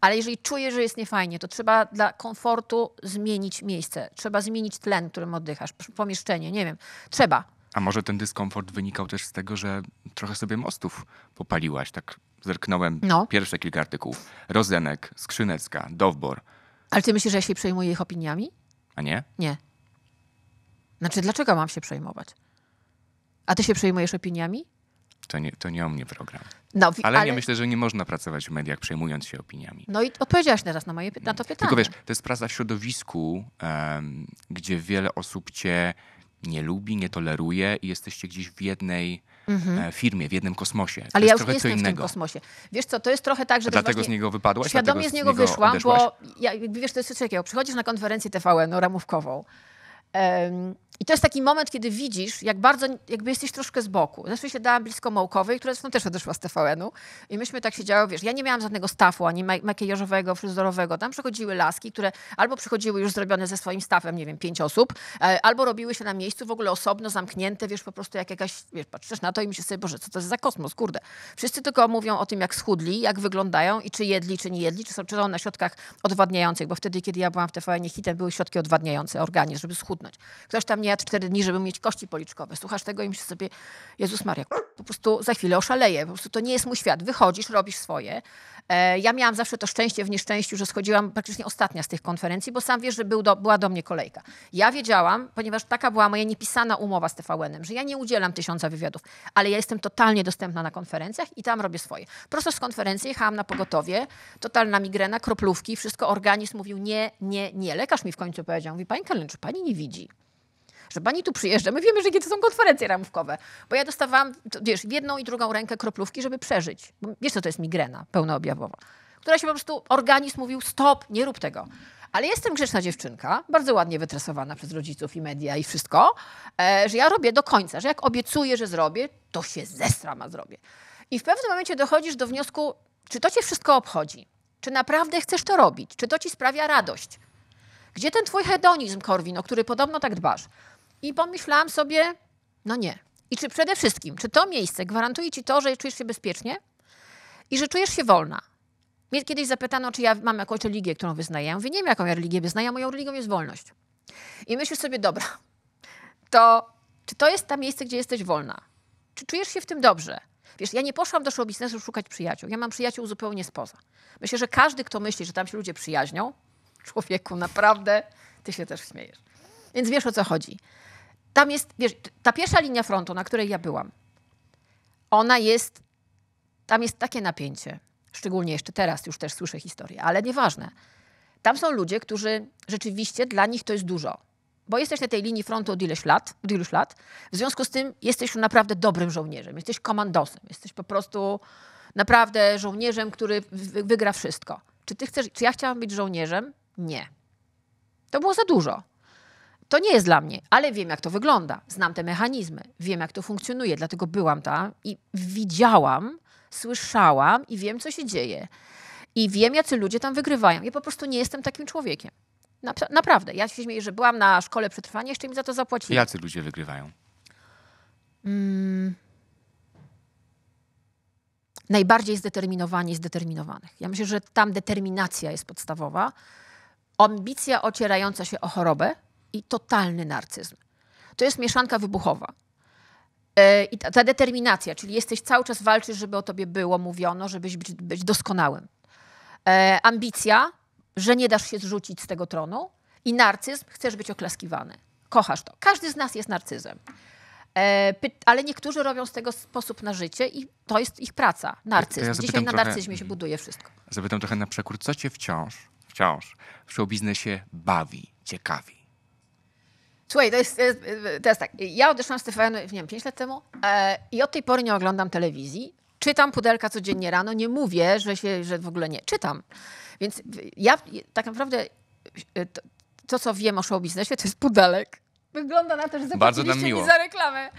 [SPEAKER 2] Ale jeżeli czujesz, że jest niefajnie, to trzeba dla komfortu zmienić miejsce. Trzeba zmienić tlen, którym oddychasz, pomieszczenie, nie wiem. Trzeba.
[SPEAKER 1] A może ten dyskomfort wynikał też z tego, że trochę sobie mostów popaliłaś, tak zerknąłem no. pierwsze kilka artykułów. Rozenek, Skrzynecka, Dowbor.
[SPEAKER 2] Ale ty myślisz, że ja się przejmuję ich opiniami? A nie? Nie. Znaczy, dlaczego mam się przejmować? A ty się przejmujesz opiniami?
[SPEAKER 1] To nie, to nie o mnie program. No, ale, ale, nie myślę, że nie można pracować w mediach przejmując się opiniami.
[SPEAKER 2] No i odpowiedziałaś teraz na, moje, na to pytanie. Tylko wiesz, to
[SPEAKER 1] jest praca w środowisku, um, gdzie wiele osób cię nie lubi, nie toleruje i jesteście gdzieś w jednej mhm. E, firmie, w jednym kosmosie. To Ale ja już nie jestem w tym
[SPEAKER 2] kosmosie. Wiesz co, to jest trochę tak, że... Dlatego z niego wypadłaś? Świadomie z niego, z niego wyszłam, odeszłaś? bo ja, wiesz, to jest coś takiego. Przychodzisz na konferencję TVN-u ramówkową, i to jest taki moment, kiedy widzisz, jak bardzo, jakby jesteś troszkę z boku. Zresztą znaczy, dałam blisko Małkowej, która zresztą też odeszła z TVN-u i myśmy tak siedziały, wiesz, ja nie miałam żadnego stafu, ani makijażowego, fryzorowego. Tam przychodziły laski, które albo przychodziły już zrobione ze swoim stafem, nie wiem, pięć osób, e, albo robiły się na miejscu w ogóle osobno, zamknięte, wiesz, po prostu jak jakaś, wiesz, patrzysz na to i myślisz sobie, Boże, co to jest za kosmos, kurde. Wszyscy tylko mówią o tym, jak schudli, jak wyglądają i czy jedli, czy nie jedli, czy są, czy są na środkach odwadniających, bo wtedy, kiedy ja byłam w TVN-ie, hitem były środki odwadniające, organizm, żeby schudnąć. Ktoś tam nie jadł 4 dni, żeby mieć kości policzkowe. Słuchasz tego i myślisz sobie, Jezus Maria, po prostu za chwilę oszaleję. Po prostu to nie jest mój świat. Wychodzisz, robisz swoje. E, ja miałam zawsze to szczęście w nieszczęściu, że schodziłam praktycznie ostatnia z tych konferencji, bo sam wiesz, że był do, była do mnie kolejka. Ja wiedziałam, ponieważ taka była moja niepisana umowa z TVN-em, że ja nie udzielam tysiąca wywiadów, ale ja jestem totalnie dostępna na konferencjach i tam robię swoje. Prosto z konferencji jechałam na pogotowie, totalna migrena, kroplówki, wszystko, organizm mówił nie, nie, nie. Lekarz mi w końcu powiedział, mówi, pani Kalen, czy pani nie widzi? że pani tu przyjeżdża, my wiemy, że kiedy są konferencje ramówkowe. Bo ja dostawałam, wiesz, w jedną i drugą rękę kroplówki, żeby przeżyć. Wiesz, co to jest migrena pełnoobjawowa, która się po prostu, organizm mówił, stop, nie rób tego. Ale jestem grzeczna dziewczynka, bardzo ładnie wytresowana przez rodziców i media i wszystko, e, że ja robię do końca, że jak obiecuję, że zrobię, to się zestrama zrobię. I w pewnym momencie dochodzisz do wniosku, czy to cię wszystko obchodzi? Czy naprawdę chcesz to robić? Czy to ci sprawia radość? Gdzie ten twój hedonizm, Korwin, o który podobno tak dbasz? I pomyślałam sobie, no nie. I czy przede wszystkim, czy to miejsce gwarantuje ci to, że czujesz się bezpiecznie i że czujesz się wolna? Mnie kiedyś zapytano, czy ja mam jakąś religię, którą wyznaję. Ja mówię, nie wiem, jaką ja religię wyznaję, moją religią jest wolność. I myślę sobie, dobra, to czy to jest to miejsce, gdzie jesteś wolna? Czy czujesz się w tym dobrze? Wiesz, ja nie poszłam do show biznesu szukać przyjaciół. Ja mam przyjaciół zupełnie spoza. Myślę, że każdy, kto myśli, że tam się ludzie przyjaźnią, człowieku, naprawdę, ty się też śmiejesz. Więc wiesz, o co chodzi tam jest, wiesz, ta pierwsza linia frontu, na której ja byłam, ona jest, tam jest takie napięcie, szczególnie jeszcze teraz, już też słyszę historię, ale nieważne. Tam są ludzie, którzy rzeczywiście dla nich to jest dużo, bo jesteś na tej linii frontu od ileś lat, od iluś lat, w związku z tym jesteś już naprawdę dobrym żołnierzem, jesteś komandosem, jesteś po prostu naprawdę żołnierzem, który wygra wszystko. Czy ty chcesz, czy ja chciałam być żołnierzem? Nie. To było za dużo. To nie jest dla mnie, ale wiem, jak to wygląda. Znam te mechanizmy, wiem, jak to funkcjonuje, dlatego byłam tam i widziałam, słyszałam i wiem, co się dzieje. I wiem, jacy ludzie tam wygrywają. Ja po prostu nie jestem takim człowiekiem. Naprawdę. Ja się śmieję, że byłam na szkole przetrwania, jeszcze mi za to zapłacili. Jacy
[SPEAKER 1] ludzie wygrywają?
[SPEAKER 2] Mm. Najbardziej zdeterminowani, zdeterminowanych. Ja myślę, że tam determinacja jest podstawowa. Ambicja ocierająca się o chorobę, i totalny narcyzm. To jest mieszanka wybuchowa. E, I ta, ta determinacja, czyli jesteś cały czas walczysz, żeby o tobie było mówiono, żebyś być, być doskonałym. E, ambicja, że nie dasz się zrzucić z tego tronu i narcyzm, chcesz być oklaskiwany. Kochasz to. Każdy z nas jest narcyzem. E, ale niektórzy robią z tego sposób na życie i to jest ich praca. Narcyzm. Ja Dzisiaj na trochę, narcyzmie się buduje wszystko.
[SPEAKER 1] Zapytam trochę na przekór, co cię wciąż, wciąż w showbiznesie bawi, ciekawi?
[SPEAKER 2] Słuchaj, to jest, to jest, y, tak, ja odeszłam z TVN, nie wiem, 5 lat temu e, i od tej pory nie oglądam telewizji. Czytam pudelka codziennie rano, nie mówię, że, się, że w ogóle nie. Czytam. Więc ja tak naprawdę y, to, to co wiem o show biznesie, to jest pudelek. Wygląda na to, że zapłaciliście mi za reklamę.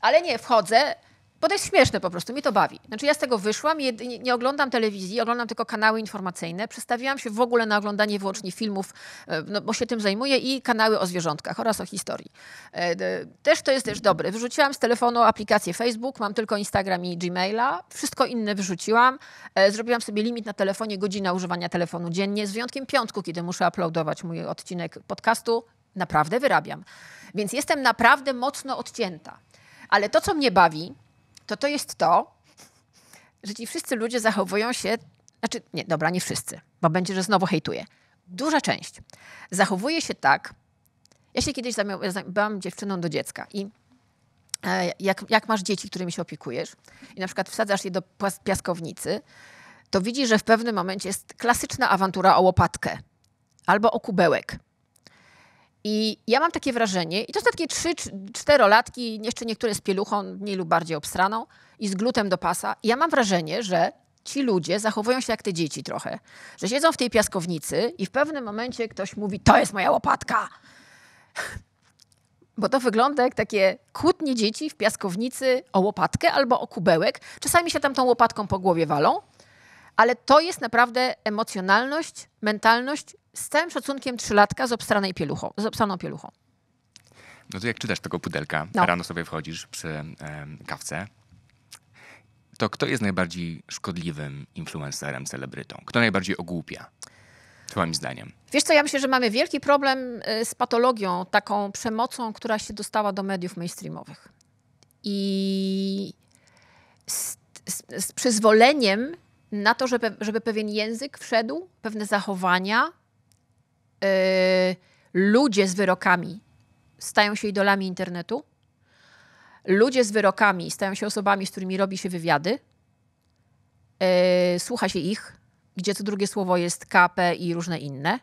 [SPEAKER 2] Ale nie, wchodzę, bo to jest śmieszne po prostu, mi to bawi. Znaczy ja z tego wyszłam, nie oglądam telewizji, oglądam tylko kanały informacyjne. Przestawiłam się w ogóle na oglądanie wyłącznie filmów, e, no, bo się tym zajmuję i kanały o zwierzątkach oraz o historii. E, też to jest też dobre. Wyrzuciłam z telefonu aplikację Facebook, mam tylko Instagram i Gmaila. Wszystko inne wyrzuciłam. E, zrobiłam sobie limit na telefonie, godzina używania telefonu dziennie, z wyjątkiem piątku, kiedy muszę uploadować mój odcinek podcastu. Naprawdę wyrabiam. Więc jestem naprawdę mocno odcięta. Ale to, co mnie bawi, to to jest to, że ci wszyscy ludzie zachowują się, znaczy nie, dobra, nie wszyscy, bo będzie, że znowu hejtuję. Duża część zachowuje się tak, ja się kiedyś zamiał, byłam dziewczyną do dziecka i e, jak, jak masz dzieci, którymi się opiekujesz i na przykład wsadzasz je do piaskownicy, to widzisz, że w pewnym momencie jest klasyczna awantura o łopatkę albo o kubełek. I ja mam takie wrażenie, i to są takie trzy, czterolatki, jeszcze niektóre z pieluchą, mniej lub bardziej obstraną, i z glutem do pasa. I ja mam wrażenie, że ci ludzie zachowują się jak te dzieci trochę. Że siedzą w tej piaskownicy i w pewnym momencie ktoś mówi, to jest moja łopatka. <laughs> Bo to wygląda jak takie kłótnie dzieci w piaskownicy o łopatkę albo o kubełek. Czasami się tam tą łopatką po głowie walą, ale to jest naprawdę emocjonalność, mentalność z całym szacunkiem trzylatka z obstranej pieluchą, z obstraną pieluchą.
[SPEAKER 1] No to jak czytasz tego pudelka, no. rano sobie wchodzisz przy e, kawce, to kto jest najbardziej szkodliwym influencerem, celebrytą? Kto najbardziej ogłupia? Twoim zdaniem.
[SPEAKER 2] Wiesz co, ja myślę, że mamy wielki problem y, z patologią, taką przemocą, która się dostała do mediów mainstreamowych. I z, z, z przyzwoleniem na to, żeby, żeby pewien język wszedł, pewne zachowania, Y, ludzie z wyrokami stają się idolami internetu, ludzie z wyrokami stają się osobami, z którymi robi się wywiady, y, słucha się ich, gdzie co drugie słowo jest KP i różne inne.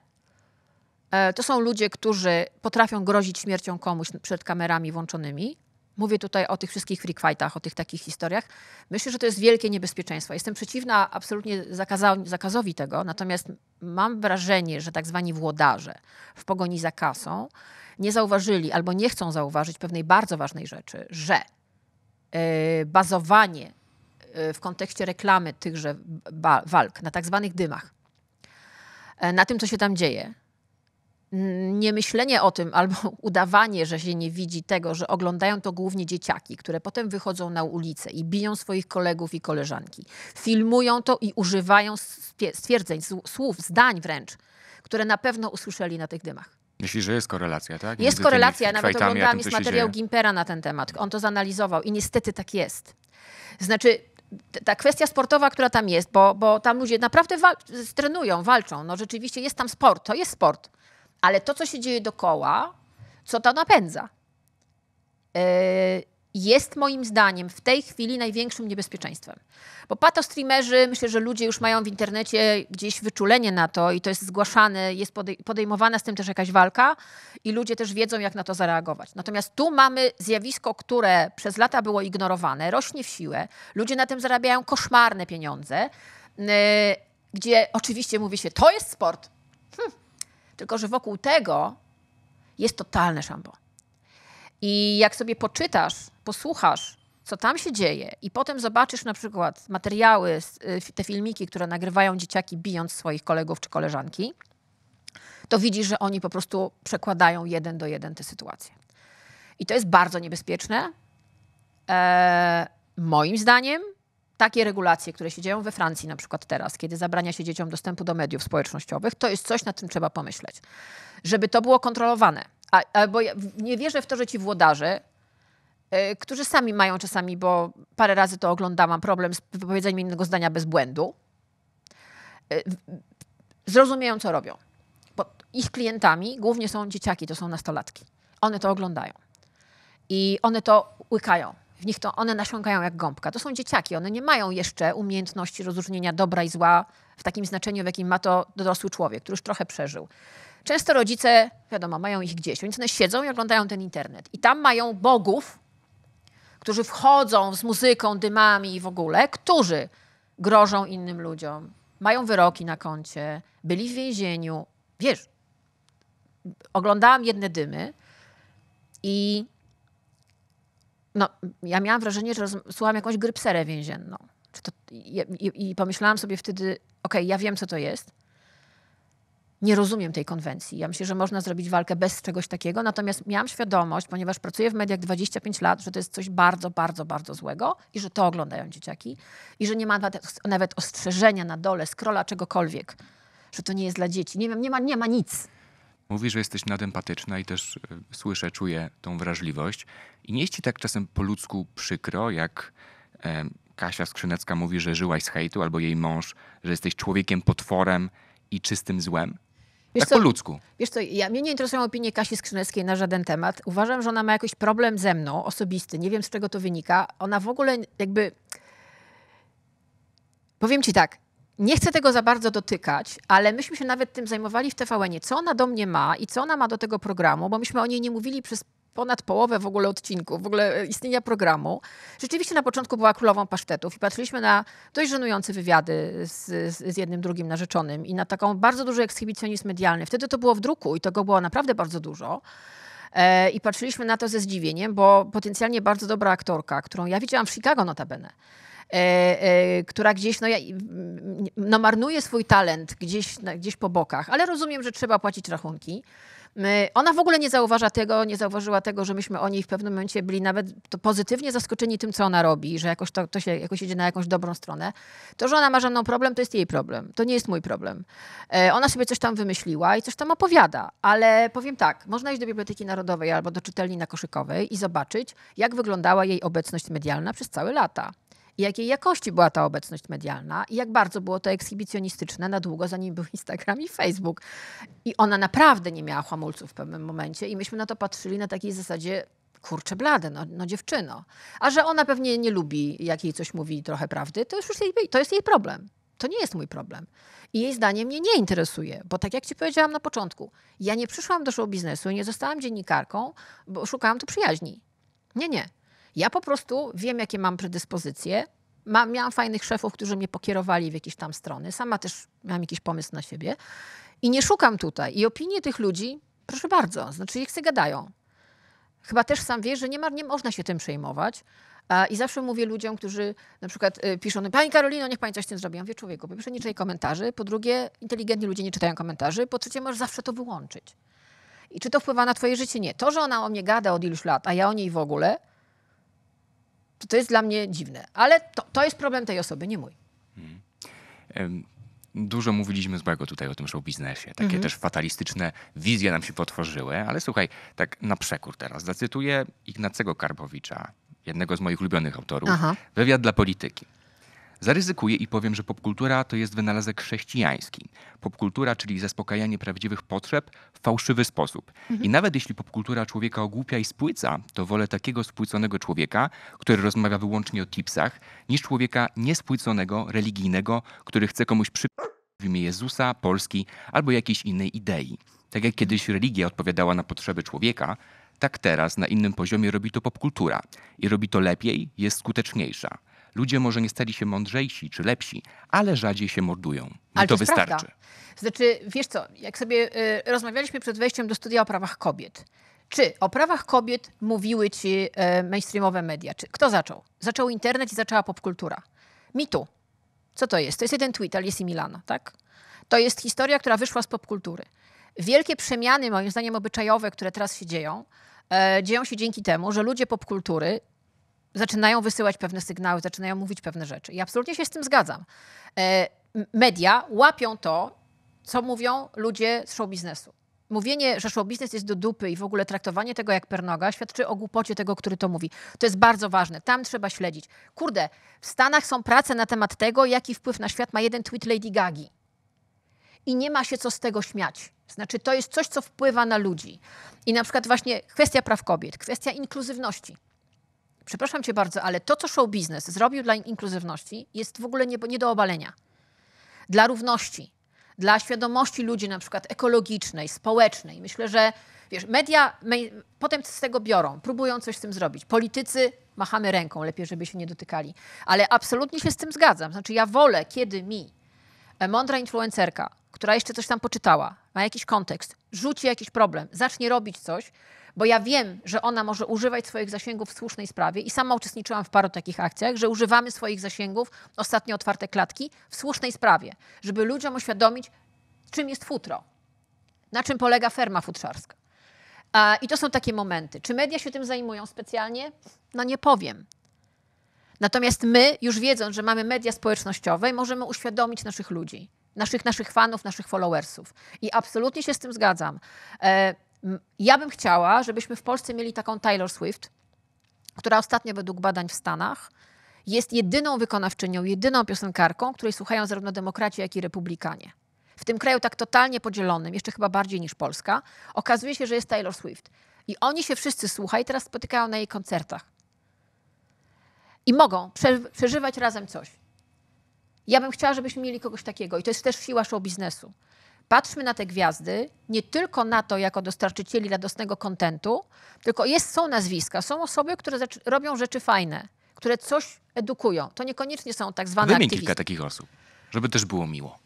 [SPEAKER 2] Y, to są ludzie, którzy potrafią grozić śmiercią komuś przed kamerami włączonymi. Mówię tutaj o tych wszystkich free fightach, o tych takich historiach. Myślę, że to jest wielkie niebezpieczeństwo. Jestem przeciwna absolutnie zakazowi tego, natomiast mam wrażenie, że tak zwani włodarze w pogoni za kasą nie zauważyli albo nie chcą zauważyć pewnej bardzo ważnej rzeczy, że yy, bazowanie e, w kontekście reklamy tychże walk na tak zwanych dymach, e, na tym, co się tam dzieje, Mm, niemyślenie o tym albo <laughs> udawanie, że się nie widzi tego, że oglądają to głównie dzieciaki, które potem wychodzą na ulicę i biją swoich kolegów i koleżanki. Filmują to i używają stwierdzeń, słów, zdań wręcz, które na pewno usłyszeli na tych dymach.
[SPEAKER 1] Myśli, że jest korelacja, tak? Jest korelacja. Ja nawet oglądałam jest materiał
[SPEAKER 2] Gimpera na ten temat. On to zanalizował i niestety tak jest. Znaczy, ta kwestia sportowa, która tam jest, bo, bo tam ludzie naprawdę wal trenują, walczą. No rzeczywiście jest tam sport, to jest sport ale to, co się dzieje dokoła, co to napędza, e, jest moim zdaniem w tej chwili największym niebezpieczeństwem. Bo patostreamerzy, myślę, że ludzie już mają w internecie gdzieś wyczulenie na to i to jest zgłaszane, jest podejmowana z tym też jakaś walka i ludzie też wiedzą, jak na to zareagować. Natomiast tu mamy zjawisko, które przez lata było ignorowane, rośnie w siłę, ludzie na tym zarabiają koszmarne pieniądze, e, gdzie oczywiście mówi się, to jest sport. Hm, tylko, że wokół tego jest totalne szambo. I jak sobie poczytasz, posłuchasz, co tam się dzieje, i potem zobaczysz na przykład materiały, y, te filmiki, które nagrywają dzieciaki bijąc swoich kolegów czy koleżanki, to widzisz, że oni po prostu przekładają jeden do jeden te sytuacje. I to jest bardzo niebezpieczne. Eee, moim zdaniem, takie regulacje, które się dzieją we Francji na przykład teraz, kiedy zabrania się dzieciom dostępu do mediów społecznościowych, to jest coś, nad czym trzeba pomyśleć. Żeby to było kontrolowane. A, a bo ja nie wierzę w to, że ci włodarze, yy, którzy sami mają czasami, bo parę razy to oglądałam, problem z wypowiedzeniem innego zdania bez błędu, yy, zrozumieją, co robią. Bo ich klientami głównie są dzieciaki, to są nastolatki. One to oglądają. I one to łykają w nich to one nasiąkają jak gąbka. To są dzieciaki, one nie mają jeszcze umiejętności rozróżnienia dobra i zła w takim znaczeniu, w jakim ma to dorosły człowiek, który już trochę przeżył. Często rodzice, wiadomo, mają ich gdzieś, więc one siedzą i oglądają ten internet. I tam mają bogów, którzy wchodzą z muzyką, dymami i w ogóle, którzy grożą innym ludziom, mają wyroki na koncie, byli w więzieniu. Wiesz, oglądałam jedne dymy i no, ja miałam wrażenie, że roz, słucham jakąś grypserę więzienną. To, i, i, i, pomyślałam sobie wtedy, okej, okay, ja wiem, co to jest. Nie rozumiem tej konwencji. Ja myślę, że można zrobić walkę bez czegoś takiego, natomiast miałam świadomość, ponieważ pracuję w mediach 25 lat, że to jest coś bardzo, bardzo, bardzo złego i że to oglądają dzieciaki i że nie ma nawet, nawet ostrzeżenia na dole, scrolla, czegokolwiek, że to nie jest dla dzieci. Nie, nie, ma, nie ma nic.
[SPEAKER 1] Mówisz, że jesteś nadempatyczna i też e, słyszę, czuję tą wrażliwość. I nie jest ci tak czasem po ludzku przykro, jak e, Kasia Skrzynecka mówi, że żyłaś z hejtu, albo jej mąż, że jesteś człowiekiem potworem i czystym złem? Wiesz tak co, po ludzku.
[SPEAKER 2] Wiesz co, ja, mnie nie interesują opinie Kasi Skrzyneckiej na żaden temat. Uważam, że ona ma jakiś problem ze mną, osobisty. Nie wiem, z czego to wynika. Ona w ogóle jakby... Powiem ci tak, nie chcę tego za bardzo dotykać, ale myśmy się nawet tym zajmowali w TVN-ie, co ona do mnie ma i co ona ma do tego programu, bo myśmy o niej nie mówili przez ponad połowę w ogóle odcinków, w ogóle e, istnienia programu. Rzeczywiście na początku była królową pasztetów i patrzyliśmy na dość żenujące wywiady z, z, jednym, drugim narzeczonym i na taką bardzo duży ekshibicjonizm medialny. Wtedy to było w druku i tego było naprawdę bardzo dużo. E, I patrzyliśmy na to ze zdziwieniem, bo potencjalnie bardzo dobra aktorka, którą ja widziałam w Chicago notabene, E, e, która gdzieś no, mm, no, marnuje swój talent gdzieś, gdzieś po bokach, ale rozumiem, że trzeba płacić rachunki. E, ona w ogóle nie zauważa tego, nie zauważyła tego, że myśmy o niej w pewnym momencie byli nawet pozytywnie zaskoczeni tym, co ona robi, że jakoś to, to się jakoś idzie na jakąś dobrą stronę. To, że ona ma żadną problem, to jest jej problem. To nie jest mój problem. Ona sobie coś tam wymyśliła i coś tam opowiada, ale powiem tak, można iść do Biblioteki Narodowej albo do czytelni na Koszykowej i zobaczyć, jak wyglądała jej obecność medialna przez całe lata jakiej jakości była ta obecność medialna i jak bardzo było to ekshibicjonistyczne na długo, zanim był Instagram i Facebook. I ona naprawdę nie miała hamulców w pewnym momencie i myśmy na to patrzyli na takiej zasadzie kurczę blade, no, no dziewczyno. A że ona pewnie nie lubi, jak jej coś mówi trochę prawdy, to, już jej, to jest jej problem. To nie jest mój problem. I jej zdanie mnie nie interesuje, bo tak jak ci powiedziałam na początku, ja nie przyszłam do show biznesu, nie zostałam dziennikarką, bo szukałam tu przyjaźni. Nie, nie. Ja po prostu wiem, jakie mam predyspozycje. Ma, miałam fajnych szefów, którzy mnie pokierowali w jakieś tam strony. Sama też miałam jakiś pomysł na siebie. I nie szukam tutaj. I opinie tych ludzi, proszę bardzo, znaczy ich się gadają. Chyba też sam wiesz, że nie, ma, nie można się tym przejmować. I zawsze mówię ludziom, którzy na przykład y, piszą, no, Pani Karolino, niech Pani coś z tym zrobi. Ja mówię, człowieku, po pierwsze nie czytaj komentarzy, po drugie inteligentni ludzie nie czytają komentarzy, po trzecie możesz zawsze to wyłączyć. I czy to wpływa na twoje życie? Nie. To, że ona o mnie gada od iluś lat, a ja o niej w ogóle, to, to jest dla mnie dziwne, ale to, to jest problem tej osoby, nie mój.
[SPEAKER 1] Hmm. dużo mówiliśmy złego tutaj o tym show biznesie. Takie mhm. też fatalistyczne wizje nam się potworzyły, ale słuchaj, tak na przekór teraz zacytuję Ignacego Karbowicza, jednego z moich ulubionych autorów, Aha. wywiad dla polityki. Zaryzykuję i powiem, że popkultura to jest wynalazek chrześcijański. Popkultura, czyli zaspokajanie prawdziwych potrzeb w fałszywy sposób. Mhm. I nawet jeśli popkultura człowieka ogłupia i spłyca, to wolę takiego spłyconego człowieka, który rozmawia wyłącznie o tipsach, niż człowieka niespłyconego, religijnego, który chce komuś przy w imię Jezusa, Polski albo jakiejś innej idei. Tak jak kiedyś religia odpowiadała na potrzeby człowieka, tak teraz na innym poziomie robi to popkultura. I robi to lepiej, jest skuteczniejsza. Ludzie może nie stali się mądrzejsi czy lepsi, ale rzadziej się mordują. I ale to wystarczy. Prawda?
[SPEAKER 2] Znaczy, wiesz co, jak sobie y, rozmawialiśmy przed wejściem do studia o prawach kobiet, czy o prawach kobiet mówiły ci y, mainstreamowe media? Czy, kto zaczął? Zaczął internet i zaczęła popkultura. Mitu. Co to jest? To jest jeden tweet Alicji Milano, tak? To jest historia, która wyszła z popkultury. Wielkie przemiany, moim zdaniem, obyczajowe, które teraz się dzieją, e, dzieją się dzięki temu, że ludzie popkultury zaczynają wysyłać pewne sygnały, zaczynają mówić pewne rzeczy. I absolutnie się z tym zgadzam. E, media łapią to, co mówią ludzie z show biznesu. Mówienie, że show biznes jest do dupy i w ogóle traktowanie tego jak pernoga świadczy o głupocie tego, który to mówi. To jest bardzo ważne. Tam trzeba śledzić. Kurde, w Stanach są prace na temat tego, jaki wpływ na świat ma jeden tweet Lady Gagi. I nie ma się co z tego śmiać. Znaczy, to jest coś, co wpływa na ludzi. I na przykład właśnie kwestia praw kobiet, kwestia inkluzywności przepraszam cię bardzo, ale to, co show biznes zrobił dla inkluzywności, jest w ogóle nie, nie do obalenia. Dla równości, dla świadomości ludzi na przykład ekologicznej, społecznej. Myślę, że wiesz, media potem z tego biorą, próbują coś z tym zrobić. Politycy machamy ręką, lepiej żeby się nie dotykali. Ale absolutnie się z tym zgadzam. Znaczy ja wolę, kiedy mi e, mądra influencerka, która jeszcze coś tam poczytała, ma jakiś kontekst, rzuci jakiś problem, zacznie robić coś, bo ja wiem, że ona może używać swoich zasięgów w słusznej sprawie i sama uczestniczyłam w paru takich akcjach, że używamy swoich zasięgów, ostatnio otwarte klatki, w słusznej sprawie, żeby ludziom uświadomić, czym jest futro, na czym polega ferma futrzarska. I to są takie momenty. Czy media się tym zajmują specjalnie? No nie powiem. Natomiast my, już wiedząc, że mamy media społecznościowe, możemy uświadomić naszych ludzi, naszych, naszych fanów, naszych followersów. I absolutnie się z tym zgadzam. E, ja bym chciała, żebyśmy w Polsce mieli taką Taylor Swift, która ostatnio według badań w Stanach jest jedyną wykonawczynią, jedyną piosenkarką, której słuchają zarówno demokraci, jak i republikanie. W tym kraju tak totalnie podzielonym, jeszcze chyba bardziej niż Polska, okazuje się, że jest Taylor Swift. I oni się wszyscy słuchają i teraz spotykają na jej koncertach. I mogą przeżywać razem coś. Ja bym chciała, żebyśmy mieli kogoś takiego. I to jest też siła show biznesu patrzmy na te gwiazdy nie tylko na to, jako dostarczycieli radosnego kontentu, tylko jest, są nazwiska, są osoby, które robią rzeczy fajne, które coś edukują. To niekoniecznie są tak zwane Wymień kilka
[SPEAKER 1] takich osób, żeby też było miło.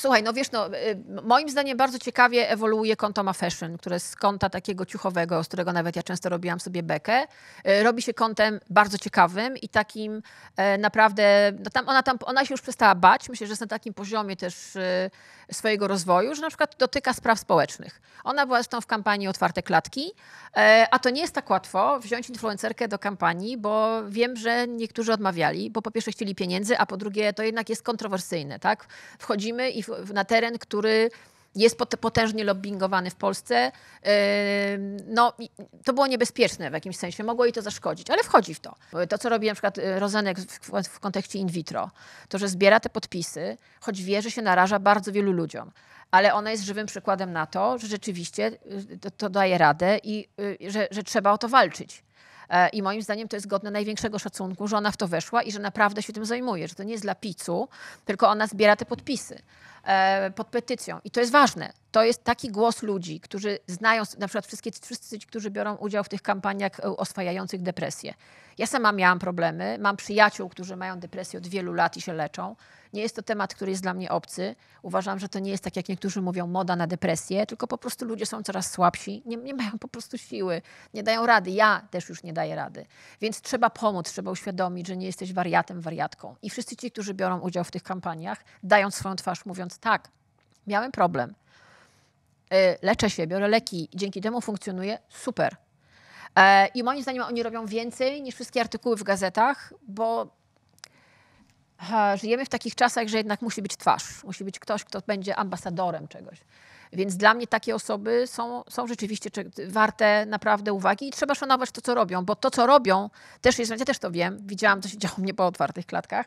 [SPEAKER 2] Słuchaj, no wiesz, no, y, moim zdaniem bardzo ciekawie ewoluuje konto ma fashion, które z konta takiego ciuchowego, z którego nawet ja często robiłam sobie bekę, y, robi się kontem bardzo ciekawym i takim e, naprawdę, no tam, ona, tam, ona się już przestała bać, myślę, że jest na takim poziomie też y, swojego rozwoju, że na przykład dotyka spraw społecznych. Ona była zresztą w kampanii Otwarte Klatki, e, a to nie jest tak łatwo wziąć influencerkę do kampanii, bo wiem, że niektórzy odmawiali, bo po pierwsze chcieli pieniędzy, a po drugie to jednak jest kontrowersyjne, tak? Wchodzimy i na teren, który jest potężnie lobbyingowany w Polsce. No, to było niebezpieczne w jakimś sensie, mogło jej to zaszkodzić, ale wchodzi w to. To, co robi na przykład y, Rozenek w kontekście in vitro, to, że zbiera te podpisy, choć wie, że się naraża bardzo wielu ludziom. Ale ona jest żywym przykładem na to, że rzeczywiście y, to, to daje radę i y, że, że trzeba o to walczyć. E, I moim zdaniem to jest godne największego szacunku, że ona w to weszła i że naprawdę się tym zajmuje, że to nie jest dla picu, tylko ona zbiera te podpisy. E, pod petycją. I to jest ważne. To jest taki głos ludzi, którzy znają, na przykład wszystkie, wszyscy ci, którzy biorą udział w tych kampaniach e, oswajających depresję. Ja sama miałam problemy, mam przyjaciół, którzy mają depresję od wielu lat i się leczą. Nie jest to temat, który jest dla mnie obcy. Uważam, że to nie jest tak, jak niektórzy mówią, moda na depresję, tylko po prostu ludzie są coraz słabsi, nie, nie mają po prostu siły, nie dają rady. Ja też już nie daję rady. Więc trzeba pomóc, trzeba uświadomić, że nie jesteś wariatem, wariatką. I wszyscy ci, którzy biorą udział w tych kampaniach, dają swoją twarz, mówiąc tak, miałem problem, y, leczę się, biorę leki, dzięki temu funkcjonuje super. E, I moim zdaniem oni robią więcej niż wszystkie artykuły w gazetach, bo żyjemy w takich czasach, że jednak musi być twarz, musi być ktoś, kto będzie ambasadorem czegoś. Więc dla mnie takie osoby są, są rzeczywiście warte naprawdę uwagi i trzeba szanować to, co robią, bo to, co robią, też jest, ja też to wiem, widziałam, co się działo mnie po otwartych klatkach,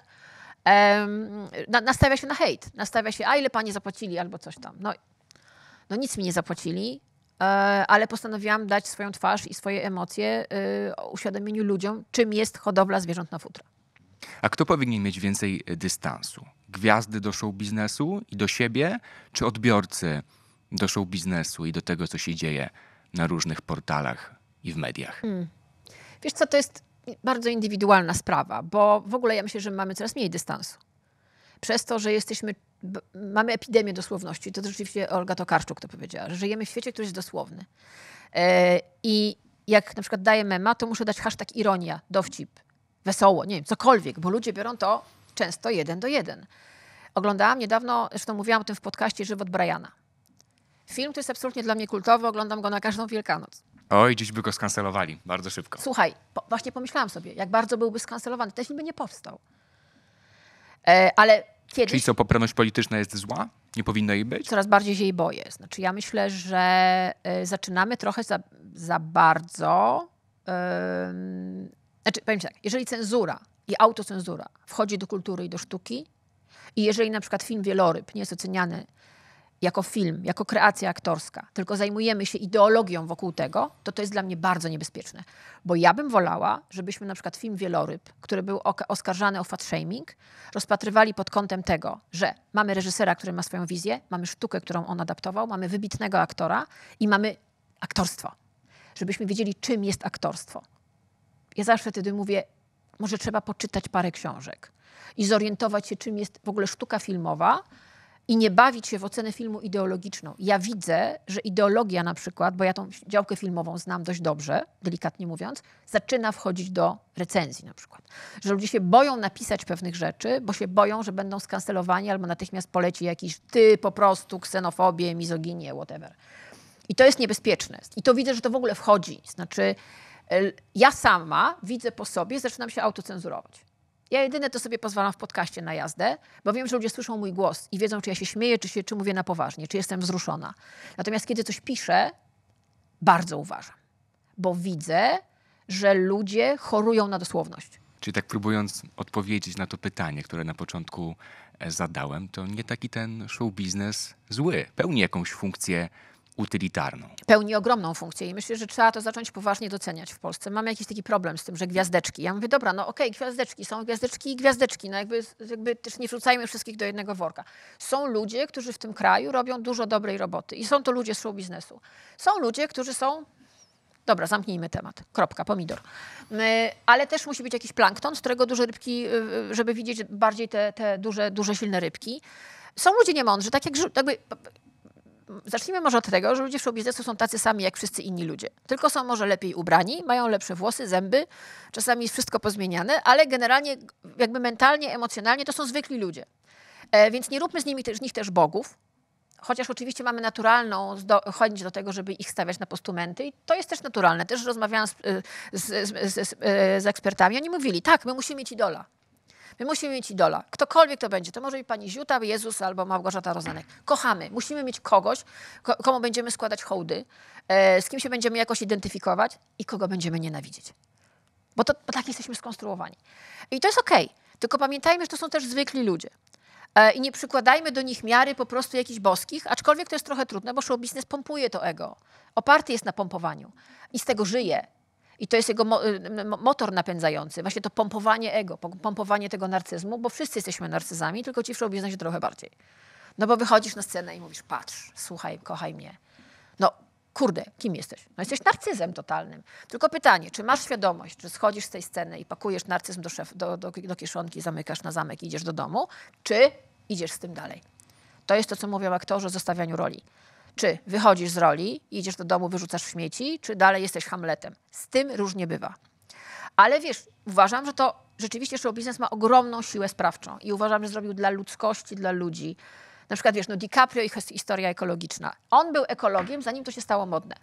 [SPEAKER 2] na, nastawia się na hejt, nastawia się, a ile panie zapłacili albo coś tam. No, no nic mi nie zapłacili, e, ale postanowiłam dać swoją twarz i swoje emocje e, uświadomieniu ludziom, czym jest hodowla zwierząt na futra.
[SPEAKER 1] A kto powinien mieć więcej e, dystansu? Gwiazdy do show biznesu i do siebie, czy odbiorcy do show biznesu i do tego, co się dzieje na różnych portalach i w mediach? Hmm.
[SPEAKER 2] Wiesz co, to jest bardzo indywidualna sprawa, bo w ogóle ja myślę, że mamy coraz mniej dystansu. Przez to, że jesteśmy, mamy epidemię dosłowności, to rzeczywiście Olga Tokarczuk to powiedziała, że żyjemy w świecie, który jest dosłowny. E, I jak na przykład daję mema, to muszę dać hashtag ironia, dowcip, wesoło, nie wiem, cokolwiek, bo ludzie biorą to często jeden do jeden. Oglądałam niedawno, zresztą mówiłam o tym w podcaście Żywot Briana. Film, który jest absolutnie dla mnie kultowy, oglądam go na każdą Wielkanoc.
[SPEAKER 1] Oj, dziś by go skancelowali bardzo szybko.
[SPEAKER 2] Słuchaj, po, właśnie pomyślałam sobie, jak bardzo byłby skancelowany. Ten film by nie powstał. E, ale kiedyś... Czyli co,
[SPEAKER 1] poprawność polityczna jest zła? Nie powinno jej być?
[SPEAKER 2] Coraz bardziej się jej boję. Znaczy ja myślę, że y, zaczynamy trochę za, za bardzo... znaczy, powiem tak, jeżeli cenzura i autocenzura wchodzi do kultury i do sztuki i jeżeli na przykład film Wieloryb nie jest oceniany jako film, jako kreacja aktorska, tylko zajmujemy się ideologią wokół tego, to to jest dla mnie bardzo niebezpieczne. Bo ja bym wolała, żebyśmy na przykład film Wieloryb, który był oskarżany o fat shaming, rozpatrywali pod kątem tego, że mamy reżysera, który ma swoją wizję, mamy sztukę, którą on adaptował, mamy wybitnego aktora i mamy aktorstwo. Żebyśmy wiedzieli, czym jest aktorstwo. Ja zawsze wtedy mówię, może trzeba poczytać parę książek i zorientować się, czym jest w ogóle sztuka filmowa, i nie bawić się w ocenę filmu ideologiczną. Ja widzę, że ideologia na przykład, bo ja tą działkę filmową znam dość dobrze, delikatnie mówiąc, zaczyna wchodzić do recenzji na przykład. Że ludzie się boją napisać pewnych rzeczy, bo się boją, że będą skancelowani albo natychmiast poleci jakiś ty po prostu, ksenofobię, mizoginię, whatever. I to jest niebezpieczne. I to widzę, że to w ogóle wchodzi. Znaczy e, ja sama widzę po sobie, zaczynam się autocenzurować. Ja jedyne to sobie pozwalam w podcaście na jazdę, bo wiem, że ludzie słyszą mój głos i wiedzą, czy ja się śmieję, czy, się, czy mówię na poważnie, czy jestem wzruszona. Natomiast kiedy coś piszę, bardzo uważam, bo widzę, że ludzie chorują na dosłowność.
[SPEAKER 1] Czyli tak próbując odpowiedzieć na to pytanie, które na początku e, zadałem, to nie taki ten show biznes zły. Pełni jakąś funkcję utylitarną.
[SPEAKER 2] Pełni ogromną funkcję i myślę, że trzeba to zacząć poważnie doceniać w Polsce. Mamy jakiś taki problem z tym, że gwiazdeczki. Ja mówię, dobra, no okej, okay, gwiazdeczki, są gwiazdeczki i gwiazdeczki, no jakby, jakby też nie wrzucajmy wszystkich do jednego worka. Są ludzie, którzy w tym kraju robią dużo dobrej roboty i są to ludzie z show biznesu. Są ludzie, którzy są Dobra, zamknijmy temat. Kropka, pomidor. Ale też musi być jakiś plankton, z którego duże rybki, y, y, żeby widzieć bardziej te, te duże, duże, silne rybki. Są ludzie niemądrzy, tak jak jakby zacznijmy może od tego, że ludzie w showbiznesu są tacy sami jak wszyscy inni ludzie. Tylko są może lepiej ubrani, mają lepsze włosy, zęby, czasami jest wszystko pozmieniane, ale generalnie jakby mentalnie, emocjonalnie to są zwykli ludzie. E, więc nie róbmy z, nimi, z nich też bogów, chociaż oczywiście mamy naturalną chęć do tego, żeby ich stawiać na postumenty i to jest też naturalne. Też rozmawiałam z, e, z, z, e, z, ekspertami, oni mówili, tak, my musimy mieć idola. My musimy mieć idola. Ktokolwiek to będzie. To może być pani Ziuta, Jezus albo Małgorzata Rozenek. Kochamy. Musimy mieć kogoś, komu będziemy składać hołdy, e, z kim się będziemy jakoś identyfikować i kogo będziemy nienawidzieć. Bo, to, bo tak jesteśmy skonstruowani. I to jest okej. Okay. Tylko pamiętajmy, że to są też zwykli ludzie. E, I nie przykładajmy do nich miary po prostu jakichś boskich, aczkolwiek to jest trochę trudne, bo show biznes pompuje to ego. Oparty jest na pompowaniu i z tego żyje. I to jest jego mo y, motor napędzający, właśnie to pompowanie ego, pompowanie tego narcyzmu, bo wszyscy jesteśmy narcyzami, tylko ci w showbiznesie trochę bardziej. No bo wychodzisz na scenę i mówisz, patrz, słuchaj, kochaj mnie. No kurde, kim jesteś? No jesteś narcyzem totalnym. Tylko pytanie, czy masz świadomość, czy schodzisz z tej sceny i pakujesz narcyzm do, szef, do, do, do kieszonki, zamykasz na zamek i idziesz do domu, czy idziesz z tym dalej? To jest to, co mówią aktorzy o zostawianiu roli. Czy wychodzisz z roli, jedziesz do domu, wyrzucasz śmieci, czy dalej jesteś Hamletem. Z tym różnie bywa. Ale wiesz, uważam, że to rzeczywiście show biznes ma ogromną siłę sprawczą i uważam, że zrobił dla ludzkości, dla ludzi. Na przykład wiesz, no DiCaprio i historia ekologiczna. On był ekologiem, zanim to się stało modne.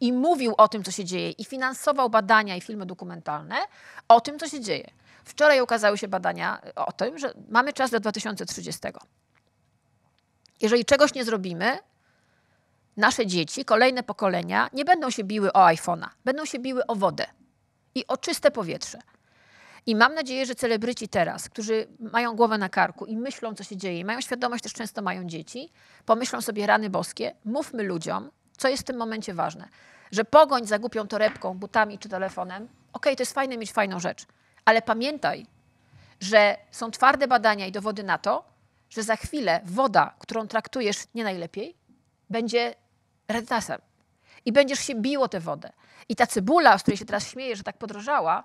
[SPEAKER 2] I mówił o tym, co się dzieje, i finansował badania i filmy dokumentalne o tym, co się dzieje. Wczoraj ukazały się badania e, o tym, że mamy czas do 2030. Jeżeli czegoś nie zrobimy, nasze dzieci, kolejne pokolenia nie będą się biły o iPhone'a, będą się biły o wodę i o czyste powietrze. I mam nadzieję, że celebryci teraz, którzy mają głowę na karku i myślą, co się dzieje, i mają świadomość, też często mają dzieci, pomyślą sobie rany boskie, mówmy ludziom, co jest w tym momencie ważne. Że pogoń za głupią torebką, butami czy telefonem, okej, okay, to jest fajne mieć fajną rzecz, ale pamiętaj, że są twarde badania i dowody na to, że za chwilę woda, którą traktujesz nie najlepiej, będzie renesem. I będziesz się biło tę wodę. I ta cebula, z której się teraz śmieje, że tak podrożała,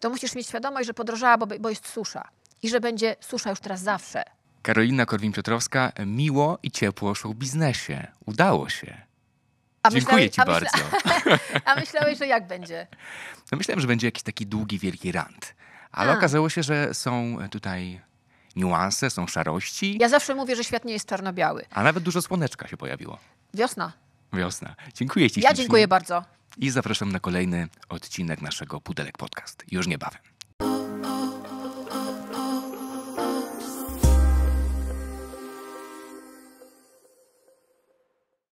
[SPEAKER 2] to musisz mieć świadomość, że podrożała, bo, bo jest susza. I że będzie susza już teraz zawsze.
[SPEAKER 1] Karolina Korwin-Piotrowska, miło i ciepło szło w biznesie. Udało się. A Dziękuję myślałeś, ci a bardzo. <laughs> a
[SPEAKER 2] myślałeś, że jak będzie?
[SPEAKER 1] No myślałem, że będzie jakiś taki długi, wielki rant. Ale a. okazało się, że są e, tutaj niuanse, są szarości.
[SPEAKER 2] Ja zawsze mówię, że świat nie jest czarno-biały.
[SPEAKER 1] A nawet dużo słoneczka się pojawiło. Wiosna wiosna. Dziękuję Ci. Ja dziękuję bardzo. I zapraszam na kolejny odcinek naszego Pudelek Podcast. Już niebawem.